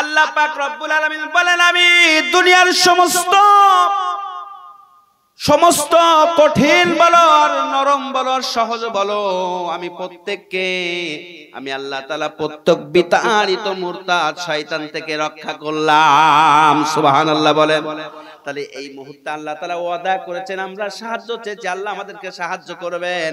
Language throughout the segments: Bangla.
আল্লাহ পাক রব্বুল বলেন আমি দুনিয়ার সমস্ত সমস্ত কঠিন বল নরম বলো সহজ বল আমি প্রত্যেককে আমি আল্লাহ তালা প্রত্যেক বিতাড়িত মূর্তা শৈতান থেকে রক্ষা করলাম বলে বলে তাহলে এই মুহূর্তে আল্লাহ তালা ওয়াদা করেছেন আমরা সাহায্য চেয়েছি আল্লাহ আমাদেরকে সাহায্য করবেন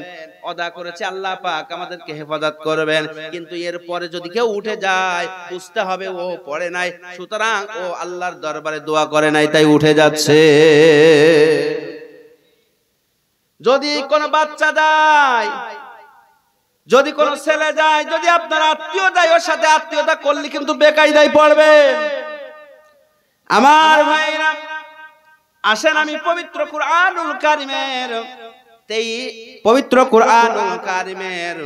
অদা করেছে আল্লাহ পাক আমাদেরকে হেফাজত করবেন কিন্তু এর পরে যদি কেউ উঠে যায় বুঝতে হবে ও পড়ে নাই সুতরাং ও আল্লাহর দরবারে দোয়া করে নাই তাই উঠে যাচ্ছে যদি কোন বাচ্চা যায় যদি কোন ছেলে যায় যদি আপনার আত্মীয় যায় ওর সাথে আত্মীয়তা করলে কিন্তু বেকায়দায় পড়বে আমার ভাইরা আসেন আমি পবিত্র কুরআনুল কারিমের তেই পবিত্র কুরআনুল কারিমের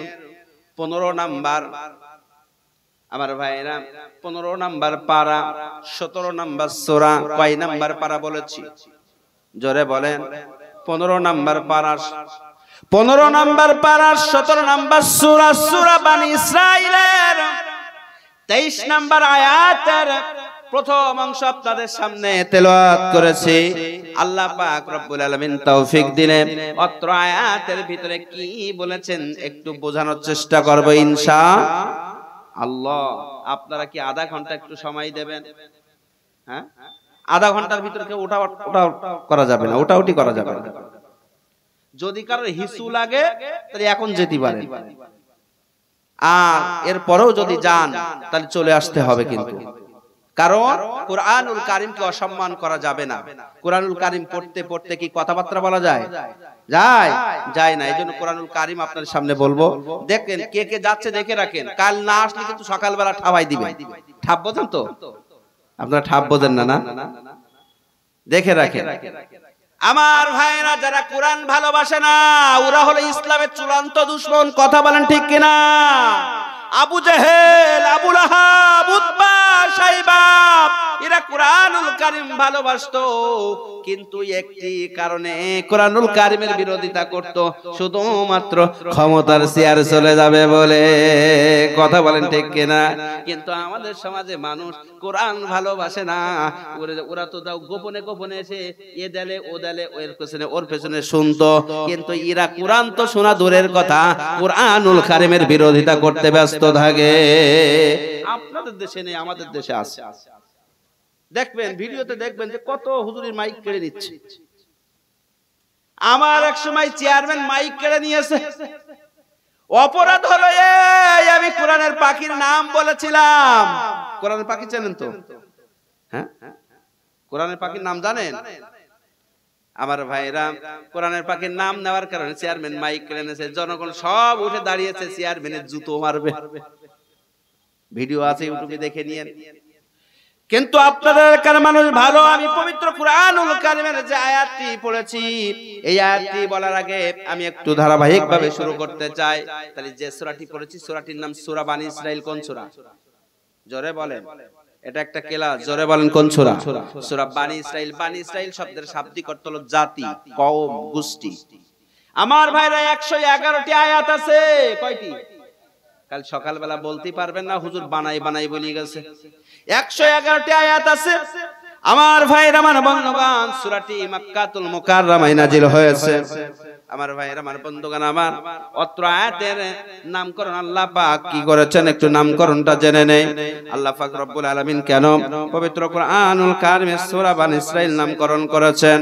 পনেরো নাম্বার আমার ভাইরা পনেরো নাম্বার পারা সতেরো নাম্বার সোরা কয় নাম্বার পারা বলেছি জোরে বলেন পনেরো নাম্বার পারা পনেরো নাম্বার পারার সতেরো নাম্বার সূরা সূরা বানী ইসরাঈলের তেইশ নাম্বার আয়াতের প্রথম অংশ আপনাদের সামনে তেলোয়াত করেছি আল্লাহ পাক রব্বুল আলামিন তৌফিক দিলে অত্র আয়াতের ভিতরে কি বলেছেন একটু বোঝানোর চেষ্টা করব ইনশা আল্লাহ আপনারা কি আধা ঘন্টা একটু সময় দেবেন হ্যাঁ আধা ঘন্টার ভিতরে কেউ ওটা ওটা করা যাবে না ওটাউটি করা যাবে না যদি কারোর হিসু লাগে তাহলে এখন যেতে পারে আর এরপরেও যদি যান তাহলে চলে আসতে হবে কিন্তু কারণ কোরআনুল কারিমকে অসম্মান করা যাবে না কোরআনুল কারিম পড়তে পড়তে কি কথাবার্তা বলা যায় যায় যায় না এই জন্য কোরআনুল কারিম আপনার সামনে বলবো দেখেন কে কে যাচ্ছে দেখে রাখেন কাল না আসলে কিন্তু সকালবেলা ঠাবাই দিবে ঠাপ বোঝেন তো আপনারা ঠাপ বোঝেন না না দেখে রাখেন আমার ভাইরা যারা কোরআন ভালোবাসে না ওরা হলো ইসলামের চূড়ান্ত দুশ্মন কথা বলেন ঠিক কিনা আবু জাহেল আবুল উতবা সাইবা এরা কারীম ভালোবাসতো কিন্তু একটি কারণে কারীমের বিরোধিতা করত ক্ষমতার চলে যাবে বলে কথা বলেন ঠিক কিনা কিন্তু আমাদের সমাজে মানুষ কোরআন ভালোবাসে না ওরা তো গোপনে গোপনে এসে এ দেলে ও দেলে ওর পেছনে ওর পেছনে শুনতো কিন্তু এরা কোরআন তো শোনা দূরের কথা কোরআনুল কারীমের বিরোধিতা করতে ব্যস্ত ব্যস্ত থাকে আপনাদের দেশে নেই আমাদের দেশে আছে দেখবেন ভিডিওতে দেখবেন যে কত হুজুরের মাইক কেড়ে নিচ্ছে আমার এক সময় চেয়ারম্যান মাইক কেড়ে নিয়েছে অপরাধ হলো আমি কোরআনের পাখির নাম বলেছিলাম কোরআনের পাখি চেনেন তো হ্যাঁ কোরআনের পাখির নাম জানেন আমার ভাইরা কোরআনের পাখির নাম নেওয়ার কারণে চেয়ারম্যান মাইক এনেছে জনগণ সব উঠে দাঁড়িয়েছে চেয়ারম্যানের জুতো মারবে ভিডিও আছে ইউটিউবে দেখে নিয়ে কিন্তু আপনাদের মানুষ ভালো আমি পবিত্র কুরআনুল যে আয়াতটি পড়েছি এই আয়াতটি বলার আগে আমি একটু ভাবে শুরু করতে চাই তাহলে যে সূরাটি পড়েছি সূরাটির নাম সূরা বানি ইসরাইল কোন সূরা জোরে বলেন এটা একটা কেলা জোরে বলেন কোন সুরা সুরা বানি ইসরাইল বানি ইসরাইল শব্দের শাব্দিক অর্থ হলো জাতি কওম গোষ্ঠী আমার ভাইরা একশো এগারোটি আয়াত আছে কয়টি কাল সকালবেলা বলতে পারবেন না হুজুর বানাই বানাই বলি গেছে একশো এগারোটি আয়াত আছে আমার ভাইরা আমার মানে বন্ধবান সূরাটি মাক্কাতুল মুকাররামায় নাজিল হয়েছে আমার ভাইয়ের আমার বন্ধুগান আমার অত্র আয়াতের নামকরণ আল্লাহ পাক কি করেছেন একটু নামকরণটা জেনে নেই আল্লাহ পাক রব্বুল আলামিন কেন পবিত্র কোরআনুল কারিমে সূরা বান ইসরাইল নামকরণ করেছেন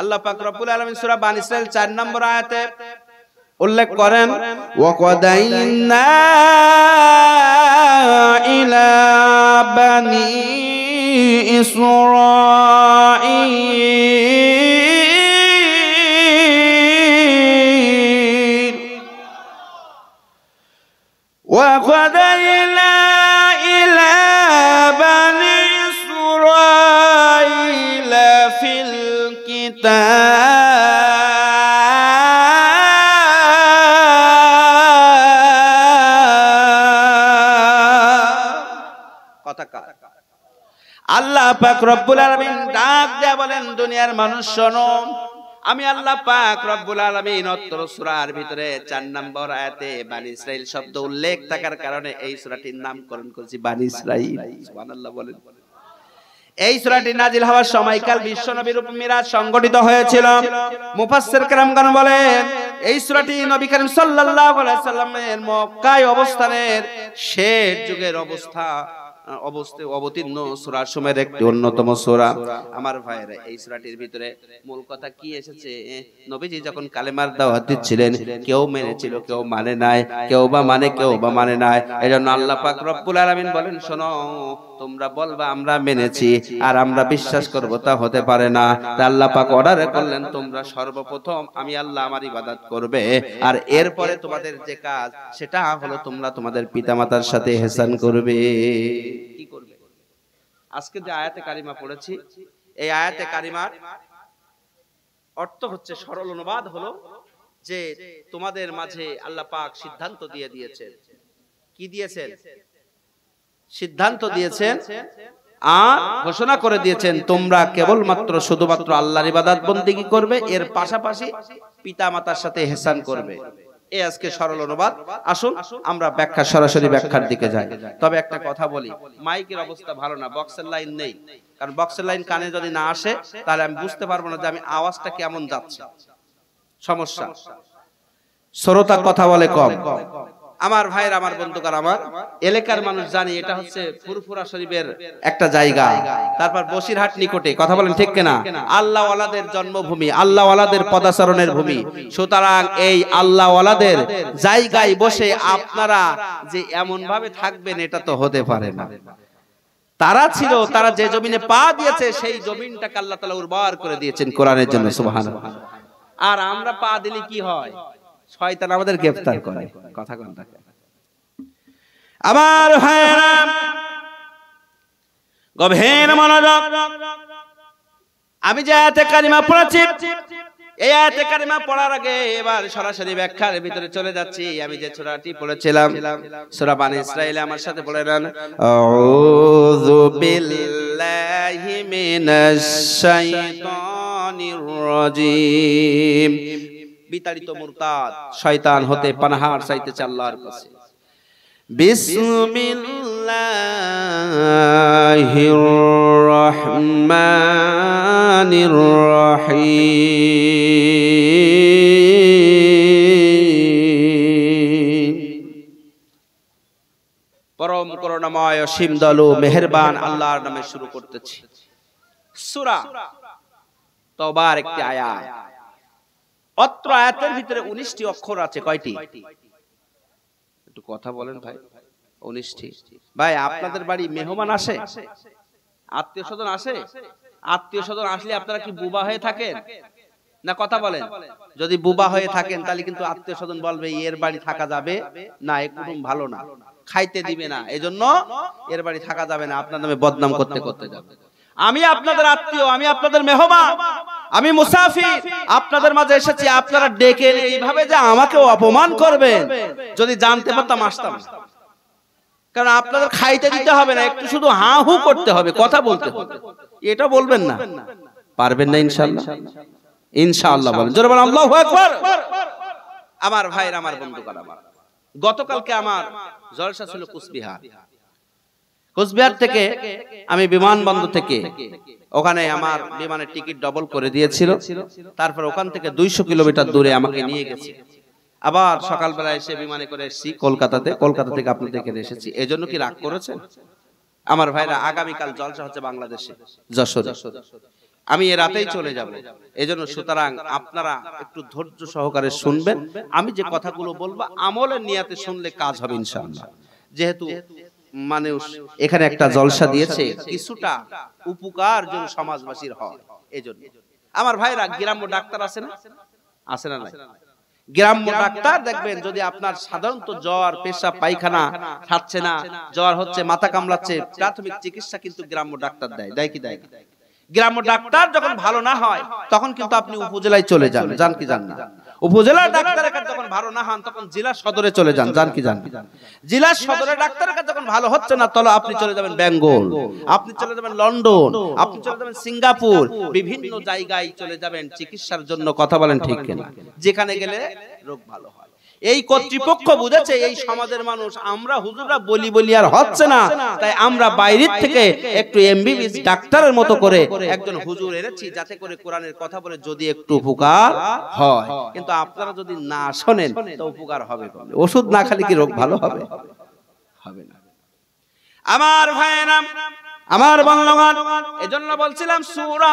আল্লাহ পাক রব্বুল আলামিন সূরা বান ইসরাইল 4 নম্বর আয়াতে উল্লেখ করেন ওয়াকাদাইনা ইলা বানি ইসরাঈল وقضينا إلى بني إسرائيل في الكتاب আল্লাহ পাক রব্বুল আলামিন ডাক দেয়া বলেন দুনিয়ার মানুষ শোনো আমি আল্লাহ পাক রব্বুল আলামিন অত্র সূরার ভিতরে 4 নম্বর আয়াতে বানি ইসরাইল শব্দ উল্লেখ থাকার কারণে এই সূরাটির নামকরণ করেছি বানি ইসরাইল সুবহানাল্লাহ বলেন এই সূরাটি নাজিল হওয়ার সময়কাল বিশ্বনবীর রূপ মিরাজ সংগঠিত হয়েছিল মুফাসসির کرامগণ বলেন এই সূরাটি নবী করিম সাল্লাল্লাহু আলাইহি সাল্লামের মক্কায় অবস্থানের শেষ যুগের অবস্থা অবস্থে অবতীর্ণ সময়ের একটি অন্যতম আমার ভাইয়েরা এই ভিতরে মূল কথা কি এসেছে নবীজি যখন কালেমার দাওয়াত দিচ্ছিলেন কেউ মেনেছিল কেউ মানে নাই কেউ বা মানে কেউ মানে বা মানে নাই আল্লাহ মানে পাক রব্বুল বলেন শোনো তোমরা বলবা আমরা মেনেছি আর আমরা বিশ্বাস করবো তা হতে পারে না আল্লাহ পাক অর্ডার করলেন তোমরা সর্বপ্রথম আমি আল্লাহ আমার ইবাদত করবে আর এরপরে তোমাদের যে কাজ সেটা হলো তোমরা তোমাদের পিতামাতার সাথে হেসান করবে কি করবে আজকে যে আয়াতে কারিমা পড়েছি এই আয়াতে কারিমার অর্থ হচ্ছে সরল অনুবাদ হলো যে তোমাদের মাঝে আল্লাহ পাক সিদ্ধান্ত দিয়ে দিয়েছেন কি দিয়েছেন সিদ্ধান্ত দিয়েছেন আর ঘোষণা করে দিয়েছেন তোমরা কেবলমাত্র শুধুমাত্র আল্লাহর ইবাদত বন্দিগি করবে এর পাশাপাশি পিতা মাতার সাথে হেসান করবে এ আজকে সরল অনুবাদ আসুন আমরা ব্যাখ্যা সরাসরি ব্যাখ্যার দিকে যাই তবে একটা কথা বলি মাইকের অবস্থা ভালো না বক্সের লাইন নেই কারণ বক্সের লাইন কানে যদি না আসে তাহলে আমি বুঝতে পারবো না যে আমি আওয়াজটা কেমন যাচ্ছে সমস্যা শ্রোতা কথা বলে কম আমার ভাইয়ের আমার বন্ধুকার আমার এলাকার মানুষ জানি এটা হচ্ছে ফুরফুরা শরীফের একটা জায়গা তারপর বসিরহাট নিকটে কথা বলেন ঠিক কিনা আল্লাহ ওয়ালাদের জন্মভূমি আল্লাহ ওয়ালাদের পদাচরণের ভূমি সুতরাং এই আল্লাহ ওয়ালাদের জায়গায় বসে আপনারা যে এমন ভাবে থাকবেন এটা তো হতে পারে না তারা ছিল তারা যে জমিনে পা দিয়েছে সেই জমিনটাকে আল্লাহ তাআলা উর্বর করে দিয়েছেন কোরআনের জন্য সুবহানাল্লাহ আর আমরা পা দিলে কি হয় শয়তান আমাদের গ্রেফতার করে কথা কন আবার ভাইরা গভীর মনোযোগ আমি যে আয়াতে কারিমা পড়েছি এই আয়াতে কারিমা পড়ার আগে এবার সরাসরি ব্যাখ্যার ভিতরে চলে যাচ্ছি আমি যে সূরাটি পড়েছিলাম সূরা বানি ইসরাইল আমার সাথে বলে নেন আউযু বিল্লাহি মিনাশ শাইতানির রাজিম বিতাড়িত মুরতাদ শয়তান হতে পানহার চাইতেছে আল্লাহর কাছে বিসমিল্লাহির রহমানির রহিম পরম করুণাময় অসীম দলু মেহেরবান আল্লাহর নামে শুরু করতেছি সূরা তওবার একটি আয়াত অত্র আয়াতের ভিতরে উনিশটি অক্ষর আছে কয়টি একটু কথা বলেন ভাই উনিশটি ভাই আপনাদের বাড়ি মেহমান আসে আত্মীয় স্বজন আসে আত্মীয় স্বজন আসলে আপনারা কি বুবা হয়ে থাকেন না কথা বলেন যদি বুবা হয়ে থাকেন তাহলে কিন্তু আত্মীয় স্বজন বলবে এর বাড়ি থাকা যাবে না একদম কুটুম ভালো না খাইতে দিবে না এই জন্য এর বাড়ি থাকা যাবে না আপনার নামে বদনাম করতে করতে যাবে আমি আপনাদের আত্মীয় আমি আপনাদের মেহমান আমি মুসাফি আপনাদের মাঝে এসেছি আপনারা ডেকে এইভাবে যে আমাকেও অপমান করবেন যদি জানতে পারতাম আসতাম কারণ আপনাদের খাইতে দিতে হবে না একটু শুধু হা হু করতে হবে কথা বলতে এটা বলবেন না পারবেন না ইনশাল্লাহ ইনশাআল্লাহ বলেন জোরে বলেন আল্লাহু আকবার আমার ভাইয়ের আমার বন্ধুগণ আমার গতকালকে আমার জলসা ছিল কুসবিহার কোচবিহার থেকে আমি বিমানবন্দর থেকে ওখানে আমার বিমানের টিকিট ডবল করে দিয়েছিল তারপর ওখান থেকে দুইশো কিলোমিটার দূরে আমাকে নিয়ে গেছে আবার সকালবেলা এসে বিমানে করে এসেছি কলকাতাতে কলকাতা থেকে আপনি দেখে এসেছি জন্য কি রাগ করেছেন আমার ভাইরা আগামীকাল জলসা হচ্ছে বাংলাদেশে যশোর আমি এ রাতেই চলে যাব এজন্য সুতরাং আপনারা একটু ধৈর্য সহকারে শুনবেন আমি যে কথাগুলো বলবো আমলের নিয়াতে শুনলে কাজ হবে ইনশাল্লাহ যেহেতু মানুষ এখানে একটা জলসা দিয়েছে কিছুটা উপকার যেন সমাজবাসীর হয় এজন্য আমার ভাইরা গ্রাম্য ডাক্তার আছে না আছে না গ্রাম্য ডাক্তার দেখবেন যদি আপনার সাধারণত জ্বর পেশা পায়খানা খাচ্ছে না জ্বর হচ্ছে মাথা কামলাচ্ছে প্রাথমিক চিকিৎসা কিন্তু গ্রাম্য ডাক্তার দেয় দেয় কি দেয় গ্রাম্য ডাক্তার যখন ভালো না হয় তখন কিন্তু আপনি উপজেলায় চলে যান যান কি জান না উপজেলা ডাক্তারের কাছে যখন ভালো না হন তখন জেলা সদরে চলে যান জান কি জান জেলা সদরে ডাক্তারের কাছে যখন ভালো হচ্ছে না তবে আপনি চলে যাবেন বেঙ্গল আপনি চলে যাবেন লন্ডন আপনি চলে যাবেন সিঙ্গাপুর বিভিন্ন জায়গায় চলে যাবেন চিকিৎসার জন্য কথা বলেন ঠিক কিনা যেখানে গেলে রোগ ভালো হয় এই কর্তৃপক্ষ বুঝেছে এই সমাজের মানুষ আমরা হুজুরা বলি বলি আর হচ্ছে না তাই আমরা বাইরের থেকে একটু এমবিবিএস ডাক্তারের মতো করে একজন হুজুর এনেছি যাতে করে কোরআনের কথা বলে যদি একটু উপকার হয় কিন্তু আপনারা যদি না শোনেন তো উপকার হবে ওষুধ না খালি কি রোগ ভালো হবে হবে না আমার নাম আমার বন্ধুগণ এজন্য বলছিলাম সূরা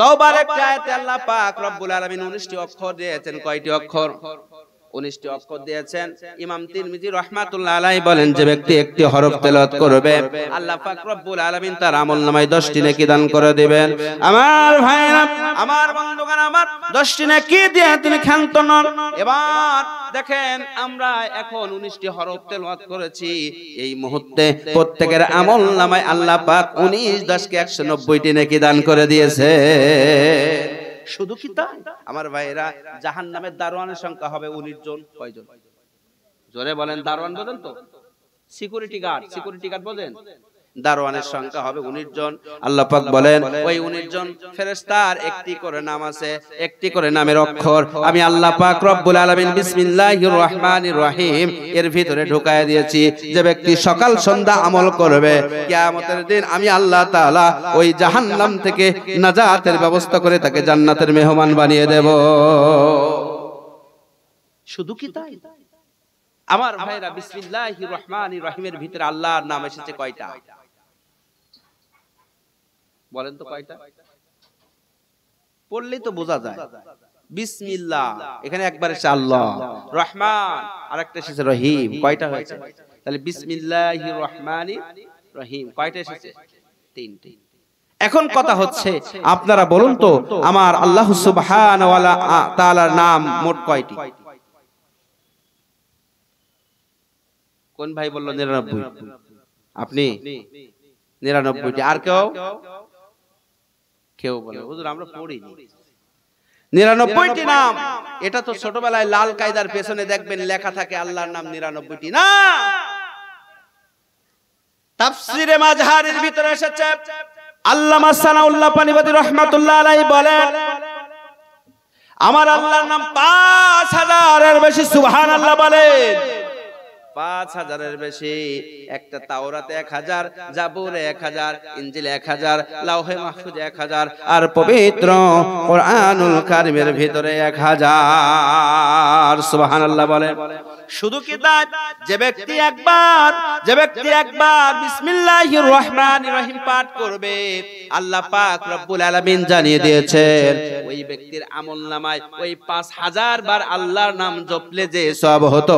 তাওবার একটা আয়াতে আল্লাহ পাক রব্বুল আলামিন 19টি অক্ষর দিয়েছেন কয়টি অক্ষর উনিশটি অক্ষর দিয়েছেন ইমাম তিরমিজি রহমাতুল্লাহ আলাই বলেন যে ব্যক্তি একটি হরফ তেলত করবে আল্লাহ পাক আলমিন তার আমল নামায় দশটি নেকি দান করে দিবেন আমার ভাই আমার বন্ধুগণ আমার দশটি নেকি দিয়ে তিনি ক্ষান্ত নন এবার দেখেন আমরা এখন উনিশটি হরফ তেল করেছি এই মুহূর্তে প্রত্যেকের আমল নামায় আল্লাহ পাক উনিশ দশকে একশো নব্বইটি নেকি দান করে দিয়েছে শুধু কি তাই আমার ভাইয়েরা জাহান নামের দারোয়ানের সংখ্যা হবে উনিশ জন কয়জন জোরে বলেন দারোয়ান বলেন তো সিকিউরিটি গার্ড সিকিউরিটি গার্ড বলেন দারোয়ানের সংখ্যা হবে উনিশ জন আল্লাহ পাক বলেন ওই উনিশ জন ফেরেস্তার একটি করে নাম আছে একটি করে নামের অক্ষর আমি আল্লাহ পাক রব্বুল আলামিন বিসমিল্লাহির রহমানির রহিম এর ভিতরে ঢুকায় দিয়েছি যে ব্যক্তি সকাল সন্ধ্যা আমল করবে কিয়ামতের দিন আমি আল্লাহ তাআলা ওই জাহান্নাম থেকে নাজাতের ব্যবস্থা করে তাকে জান্নাতের মেহমান বানিয়ে দেব শুধু কি তাই আমার ভাইরা বিসমিল্লাহির রহমানির রহিমের ভিতরে আল্লাহর নাম এসেছে কয়টা বলেন তো কয়টা পড়লেই তো বোঝা যায় বিসমিল্লাহ এখানে একবারে এসে আল্লাহ রহমান আর একটা এসেছে রহিম কয়টা হয়েছে তাহলে বিসমিল্লাহ রহমানি রহিম কয়টা এসেছে তিনটে এখন কথা হচ্ছে আপনারা বলুন তো আমার আল্লাহ সুবহান নাম মোট কয়টি কোন ভাই বলল নিরানব্বই আপনি নিরানব্বইটি আর কেউ কেউ বলে হুজুর আমরা পড়িনি নিরানব্বইটি নাম এটা তো ছোটবেলায় লাল কায়দার পেছনে দেখবেন লেখা থাকে আল্লাহর নাম নিরানব্বইটি না তাফসিরে মাজহারের ভিতরে এসেছে আল্লামা সানাউল্লাহ পানিবাদী রহমাতুল্লাহ আলাইহি বলেন আমার আল্লাহর নাম পাঁচ হাজারের বেশি সুবহানাল্লাহ বলেন পাঁচ হাজারের বেশি একটা তাওরাতে এক হাজার জাবুরে এক হাজার ইঞ্জিল এক হাজার লাউহে মাহফুজ এক হাজার আর পবিত্র কোরআনুল কারিমের ভিতরে এক হাজার সুবাহান আল্লাহ বলে শুধু কি তাই যে ব্যক্তি একবার যে ব্যক্তি একবার বিসমিল্লাহির রহমানির রহিম পাঠ করবে আল্লাহ পাক রব্বুল আলামিন জানিয়ে দিয়েছেন ওই ব্যক্তির আমলনামায় ওই পাঁচ হাজার বার আল্লাহর নাম জপলে যে সব হতো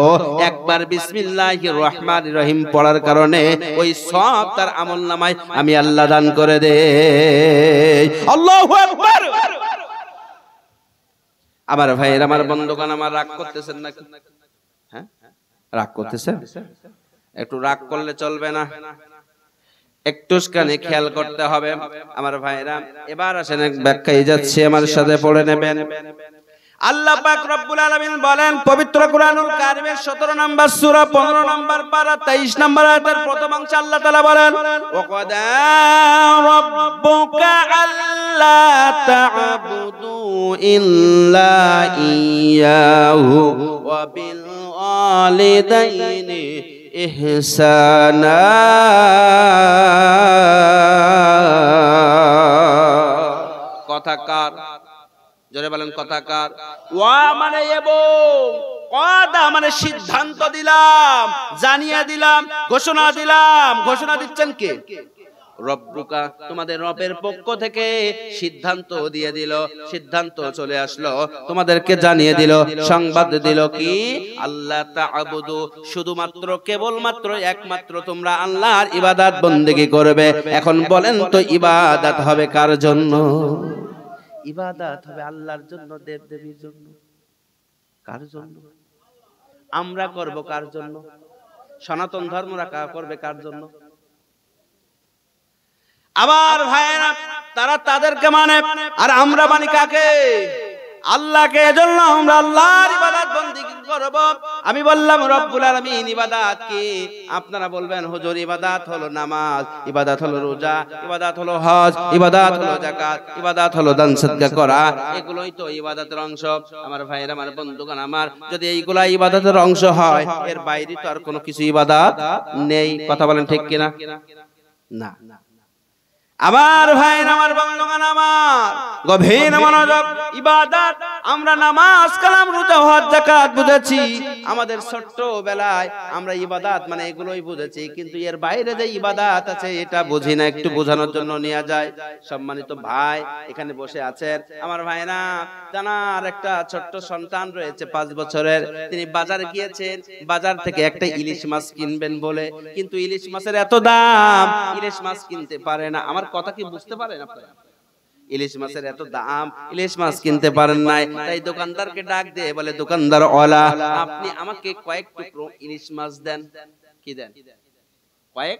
একবার বিসমিল্লাহ বিসমিল্লাহি রহমান রহিম পড়ার কারণে ওই সব তার আমল নামায় আমি আল্লাহ দান করে দে আমার ভাইয়ের আমার বন্ধুগণ আমার রাগ করতেছেন না হ্যাঁ রাগ একটু রাগ করলে চলবে না একটু খেয়াল করতে হবে আমার ভাইরা এবার আসেন ব্যাখ্যায় যাচ্ছে আমার সাথে পড়ে নেবেন আল্লাহ পাক রব্বুল আলামিন বলেন পবিত্র কুরআনুল কারিমের 17 নম্বর সূরা 15 নম্বর পারা 23 নম্বর আয়াতের প্রথম অংশে আল্লাহ তাআলা বলেন ওয়াকাদা রব্বুকা আল্লা তা'বুদু ইল্লা ইয়াহু ওয়া বিল ওয়ালিদাইনি ইহসানা কথা কার জোরে বলেন কথাকার ওয়া মানে এবং কদা মানে সিদ্ধান্ত দিলাম জানিয়ে দিলাম ঘোষণা দিলাম ঘোষণা দিচ্ছেন কে রব্বুকা তোমাদের রবের পক্ষ থেকে সিদ্ধান্ত দিয়ে দিল সিদ্ধান্ত চলে আসলো তোমাদেরকে জানিয়ে দিল সংবাদ দিল কি আল্লাহ তাআবুদু শুধুমাত্র কেবলমাত্র একমাত্র তোমরা আল্লাহর ইবাদত বندگی করবে এখন বলেন তো ইবাদত হবে কার জন্য ইবাদাত হবে আল্লাহর জন্য দেব দেবীর জন্য কার জন্য আমরা করব কার জন্য সনাতন ধর্মরা করবে কার জন্য আবার ভাইয়েরা তারা তাদেরকে মানে আর আমরা মানে কাকে আল্লাহকে এজন্য আমরা আল্লাহর ইবাদত বন্দেগী করব আমি বললাম রব্বুল আলামিন ইবাদত কি আপনারা বলবেন হুজুর ইবাদত হলো নামাজ ইবাদত হলো রোজা ইবাদত হলো হজ ইবাদত হলো যাকাত ইবাদত হলো দান সদকা করা এগুলোই তো ইবাদতের অংশ আমার ভাইরা আমার বন্ধুগণ আমার যদি এইগুলা ইবাদতের অংশ হয় এর বাইরে তো আর কোনো কিছু ইবাদত নেই কথা বলেন ঠিক কিনা না আবার ভাই আমার বন্ধগান আমার গভীর মনোযোগ ইবাদত আমরা নামাজ কালাম রোজা হজ যাকাত বুঝেছি আমাদের ছোট্ট বেলায় আমরা ইবাদত মানে এগুলোই বুঝেছি কিন্তু এর বাইরে যে ইবাদত আছে এটা বুঝি না একটু বোঝানোর জন্য নিয়ে যায় সম্মানিত ভাই এখানে বসে আছেন আমার ভাইরা জানার একটা ছোট্ট সন্তান রয়েছে পাঁচ বছরের তিনি বাজার গিয়েছেন বাজার থেকে একটা ইলিশ মাছ কিনবেন বলে কিন্তু ইলিশ মাছের এত দাম ইলিশ মাছ কিনতে পারে না আমার কথা কি বুঝতে পারেন আপনারা ইলিশ মাছের এত দাম ইলিশ মাছ কিনতে পারেন নাই তাই দোকানদারকে ডাক দিয়ে বলে দোকানদার ওলা আপনি আমাকে কয়েক টুকরো ইলিশ মাছ দেন কি দেন কয়েক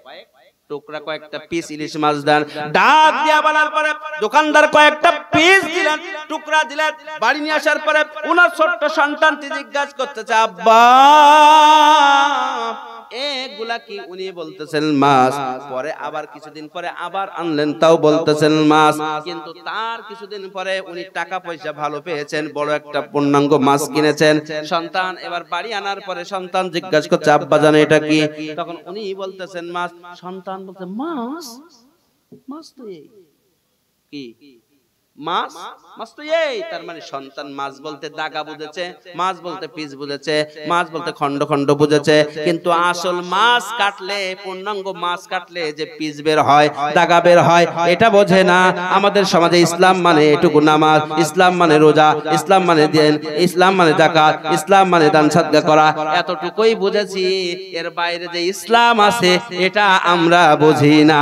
টুকরা কয়েকটা পিস ইলিশ মাছ দেন ডাক দিয়া বলার পরে দোকানদার কয়েকটা পিস দিলেন টুকরা দিলেন বাড়ি নিয়ে আসার পরে ওনার ছোট্ট সন্তানটি জিজ্ঞাসা করতেছে আব্বা এগুলা কি উনি বলতেছেন মাছ পরে আবার কিছুদিন পরে আবার আনলেন তাও বলতেছেন মাছ কিন্তু তার কিছুদিন পরে উনি টাকা পয়সা ভালো পেয়েছেন বড় একটা পূর্ণাঙ্গ মাছ কিনেছেন সন্তান এবার বাড়ি আনার পরে সন্তান জিজ্ঞাসা করছে আব্বা জানে এটা কি তখন উনি বলতেছেন মাছ সন্তান বলতে মাছ মাছ তো কি মাছ মাছ তো এই তার মানে সন্তান মাছ বলতে দাগা বুঝেছে মাছ বলতে পিস বুঝেছে মাছ বলতে খন্ড খন্ড বুঝেছে কিন্তু আসল মাছ কাটলে পূর্ণাঙ্গ মাছ কাটলে যে পিস বের হয় দাগা বের হয় এটা বোঝে না আমাদের সমাজে ইসলাম মানে এটুকু নামাজ ইসলাম মানে রোজা ইসলাম মানে দেন ইসলাম মানে জাকাত ইসলাম মানে দান সাদগা করা এতটুকুই বুঝেছি এর বাইরে যে ইসলাম আছে এটা আমরা বুঝি না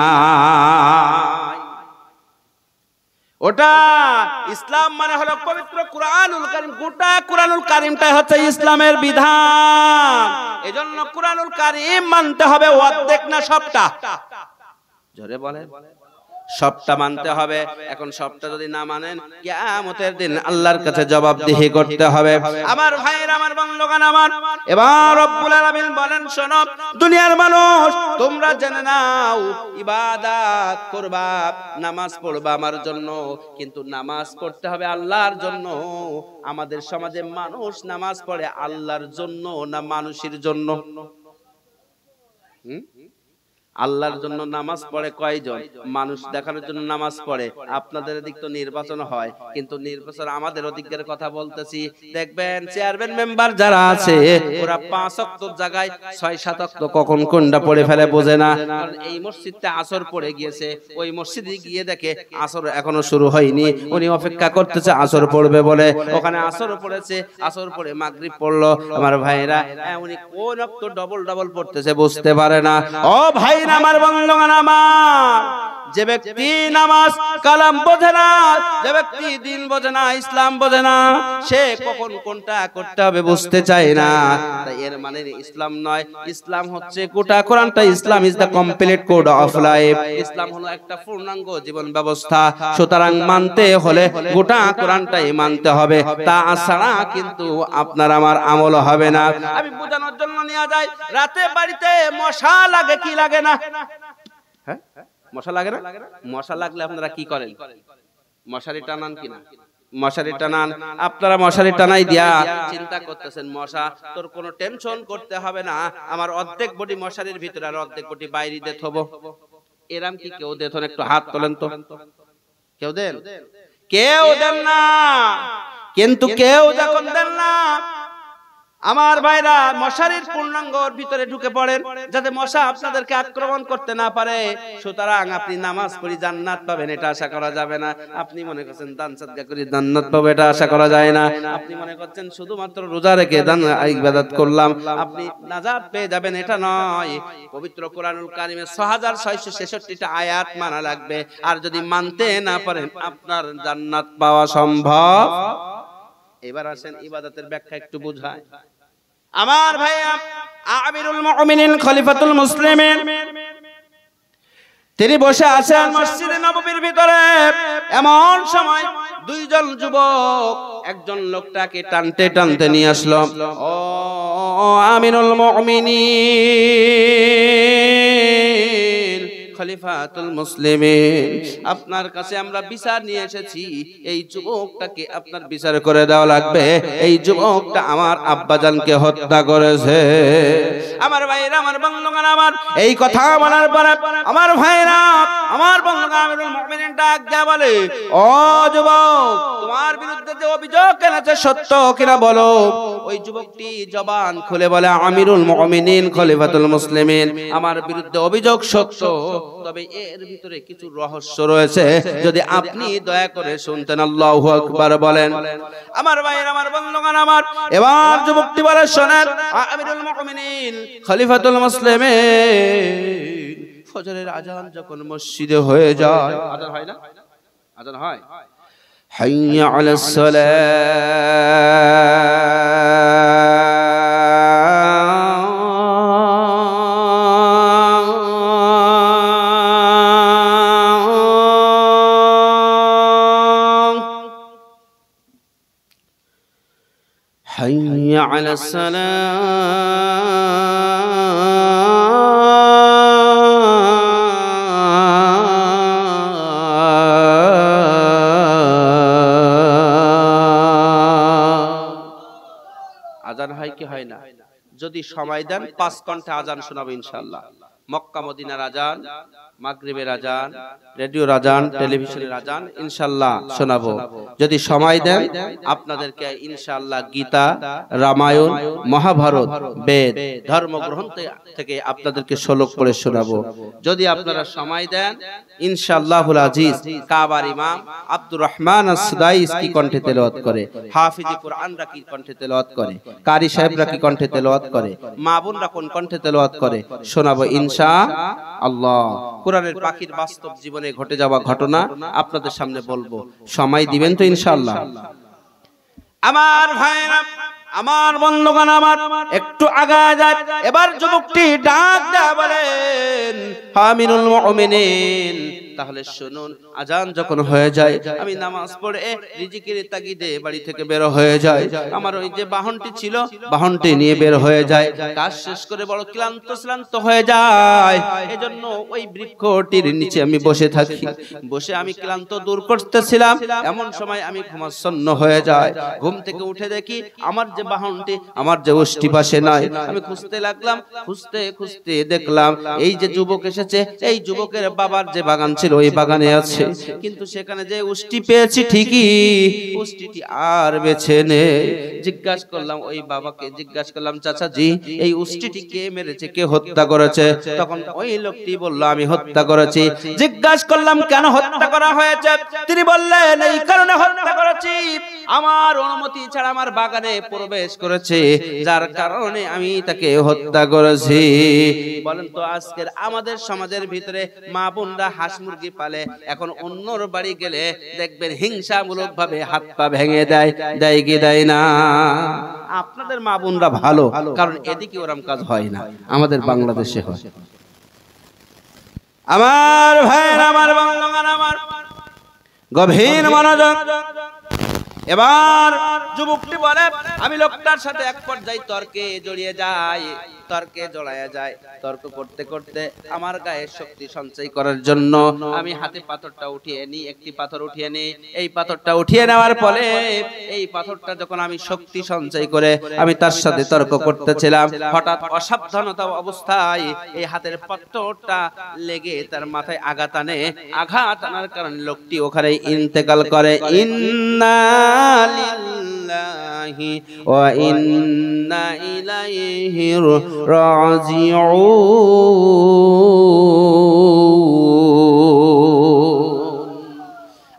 ওটা ইসলাম মানে হলো পবিত্র কুরআনুল কারিম গোটা কুরআনুল কারিমটাই হচ্ছে ইসলামের বিধান এজন্য কুরআনুল কারিম মানতে হবে অর্ধেক না সবটা জোরে বলেন সবটা মানতে হবে এখন সবটা যদি না মানেন কেমতের দিন আল্লাহর কাছে জবাবদিহি করতে হবে আমার ভাইয়ের আমার বন্ধুগণ আমার এবার রব্বুল আলামিন বলেন শোনো দুনিয়ার মানুষ তোমরা জেনে নাও ইবাদত করবা নামাজ পড়বা আমার জন্য কিন্তু নামাজ পড়তে হবে আল্লাহর জন্য আমাদের সমাজে মানুষ নামাজ পড়ে আল্লাহর জন্য না মানুষের জন্য হুম আল্লাহর জন্য নামাজ পড়ে কয়জন মানুষ দেখানোর জন্য নামাজ পড়ে আপনাদের দিক তো নির্বাচন হয় কিন্তু নির্বাচন আমাদের অধিকারের কথা বলতেছি দেখবেন চেয়ারম্যান মেম্বার যারা আছে ওরা পাঁচ অক্ত জায়গায় ছয় সাত অক্ত কখন কোনটা পড়ে ফেলে বোঝে না এই মসজিদটা আসর পড়ে গিয়েছে ওই মসজিদে গিয়ে দেখে আসর এখনো শুরু হয়নি উনি অপেক্ষা করতেছে আসর পড়বে বলে ওখানে আসর পড়েছে আসর পড়ে মাগরিব পড়লো আমার ভাইরা উনি কোন অক্ত ডবল ডবল পড়তেছে বুঝতে পারে না ও ভাই ভাইরা আমার বন্ধুগণ আমার যে ব্যক্তি নামাজ কালাম বোঝে না যে ব্যক্তি দিন বোঝে না ইসলাম বোঝে না সে কখন কোনটা করতে হবে বুঝতে চায় না তাই এর মানে ইসলাম নয় ইসলাম হচ্ছে গোটা কোরআনটা Islam is the complete code of life ইসলাম হলো একটা পূর্ণাঙ্গ জীবন ব্যবস্থা সুতরাং মানতে হলে গোটা কোরআনটাই মানতে হবে তা ছাড়া কিন্তু আপনার আমার আমল হবে না আমি বোঝানোর জন্য নিয়ে যাই রাতে বাড়িতে মশা লাগে কি লাগে না হ্যাঁ? মশা লাগে না মশা লাগলে আপনারা কি করেন মশারি টানান কিনা মশারি টানান আপনারা মশারি টানাই দিয়া চিন্তা করতেছেন মশা তোর কোনো টেনশন করতে হবে না আমার অর্ধেক বটি মশারির ভিতরে আর অর্ধেক বটি বাইরে দে থব এরাম কি কেউ দেন একটু হাত তোলেন তো কেউ দেন কেউ দেন না কিন্তু কেউ যখন দেন না আমার ভাইরা মশারির পূর্ণাঙ্গর ভিতরে ঢুকে পড়েন যাতে মশা আপনাদেরকে আক্রমণ করতে না পারে সুতরাং আপনি নামাজ পড়ি জান্নাত পাবেন এটা আশা করা যাবে না আপনি মনে করছেন দান সাদগা করি জান্নাত পাবো এটা আশা করা যায় না আপনি মনে করছেন শুধুমাত্র রোজা রেখে দান ইবাদত করলাম আপনি নাজাত পেয়ে যাবেন এটা নয় পবিত্র কোরআনুল কারিমে 6666টা আয়াত মানা লাগবে আর যদি মানতে না পারেন আপনার জান্নাত পাওয়া সম্ভব এবার আসেন ইবাদতের ব্যাখ্যা একটু বোঝায় আমার ভাইয়া আমিরুল মুমিনিন খলিফাতুল মুসলিমিন তিনি বসে আছেন মসজিদে নববীর ভিতরে এমন সময় দুইজন যুবক একজন লোকটাকে টানতে টানতে নিয়ে আসলো ও আমিরুল মুমিনিন খলিফাতুল মুসলিমিন আপনার কাছে আমরা বিচার নিয়ে এসেছি এই যুবকটাকে আপনার বিচার করে দেওয়া লাগবে এই যুবকটা আমার আব্বাজানকে হত্যা করেছে আমার ভাইরা আমার বন্ধুগণ আমার এই কথা বলার পরে আমার ভাইরা আমার বন্ধুগণ ডাক বলে ও যুবক তোমার বিরুদ্ধে যে অভিযোগ কেনাছে সত্য কিনা বলো ওই যুবকটি জবান খুলে বলে আমিরুল মুমিনিন খলিফাতুল মুসলিমের আমার বিরুদ্ধে অভিযোগ সত্য তবে এর ভিতরে কিছু রহস্য রয়েছে যদি আপনি দয়া করে শুনতেন আল্লাহ আকবর বলেন আমার ভাইয়ের আমার বন্ধুগণ আমার এবার যুবকটি বলে শোনেন আমিরুল মুমিনিন খলিফাতুল মুসলিমিন ফজরের আজান যখন মসজিদে হয়ে যায় আজান হয় না আজান হয় হাইয়া আলাস সালাহ على আজান হয় কি হয় না যদি সময় দেন পাঁচ ঘন্টা আজান শোনাবো ইনশাল্লাহ মক্কা মদিনার আজান মাগরিবের আজান রেডিও রাজান টেলিভিশনের আজান ইনশাল্লাহ শোনাবো যদি সময় দেন আপনাদেরকে ইনশাল্লাহ গীতা রামায়ণ মহাভারত বেদ ধর্মগ্রন্থ থেকে আপনাদেরকে শ্লোক পড়ে শোনাবো যদি আপনারা সময় দেন ইনশাআল্লাহুল আজিজ কাবার ইমাম আব্দুর রহমান আসদাইস কি কণ্ঠে তেলাওয়াত করে হাফিজি রা কি কণ্ঠে তেলাওয়াত করে কারি সাহেব রা কি কণ্ঠে তেলাওয়াত করে মাবুন রা কোন কণ্ঠে তেলাওয়াত করে শোনাবো ইনশাআল্লাহ আল্লাহ কোরআনের পাখির বাস্তব জীবনে ঘটে যাওয়া ঘটনা আপনাদের সামনে বলবো সময় দিবেন তো ইনশাল্লাহ আমার ভাইরা আমার বন্ধুগণ আমার একটু আগা যায় এবার যুবকটি ডাক দেয়া বলেন আমিনুল মুমিনিন তাহলে শুনুন আজান যখন হয়ে যায় আমি নামাজ পড়ে রিজিকের তাগিদে বাড়ি থেকে বের হয়ে যায় আমার ওই যে বাহনটি ছিল বাহনটি নিয়ে বের হয়ে যায় কাজ শেষ করে বড় ক্লান্ত শ্লান্ত হয়ে যায় এজন্য ওই বৃক্ষটির নিচে আমি বসে থাকি বসে আমি ক্লান্ত দূর করতেছিলাম এমন সময় আমি ঘুমাচ্ছন্ন হয়ে যায় ঘুম থেকে উঠে দেখি আমার যে বাহনটি আমার যে ওষ্ঠী পাশে নাই আমি খুঁজতে লাগলাম খুঁজতে খুঁজতে দেখলাম এই যে যুবক এসেছে এই যুবকের বাবার যে বাগান ছিল গাছের ওই বাগানে আছে কিন্তু সেখানে যে উষ্টি পেয়েছি ঠিকই উষ্টিটি আর বেছে নেই জিজ্ঞাসা করলাম ওই বাবাকে জিজ্ঞাসা করলাম চাচাজি এই উষ্টিটি কে মেরেছে কে হত্যা করেছে তখন ওই লোকটি বলল আমি হত্যা করেছি জিজ্ঞাসা করলাম কেন হত্যা করা হয়েছে তিনি বললেন এই কারণে হত্যা করেছি আমার অনুমতি ছাড়া আমার বাগানে প্রবেশ করেছে যার কারণে আমি তাকে হত্যা করেছি বলেন তো আজকের আমাদের সমাজের ভিতরে মা বোনরা হাসমুর মুরগি পালে এখন অন্যর বাড়ি গেলে দেখবেন হিংসামূলক ভাবে হাত পা ভেঙে দেয় দেয় কি দেয় না আপনাদের মা বোনরা ভালো কারণ এদিকে ওরম কাজ হয় না আমাদের বাংলাদেশে হয় আমার ভাই আমার বাংলা আমার গভীর মনোযোগ এবার যুবকটি বলে আমি লোকটার সাথে এক পর্যায়ে তর্কে জড়িয়ে যাই তর্কে জড়ায়া যায় তর্ক করতে করতে আমার গায়ে শক্তি সঞ্চয় করার জন্য আমি হাতে পাথরটা উঠিয়ে নিই একটি পাথর উঠিয়ে নিই এই পাথরটা উঠিয়ে নেওয়ার ফলে এই পাথরটা যখন আমি শক্তি সঞ্চয় করে আমি তার সাথে তর্ক করতেছিলাম হঠাৎ অসাবধানতা অবস্থায় এই হাতের পাথরটা লেগে তার মাথায় আঘাত আনে আঘাত আনার কারণে লোকটি ওখানে ইন্তেকাল করে ইন্না لله وإنا إليه راجعون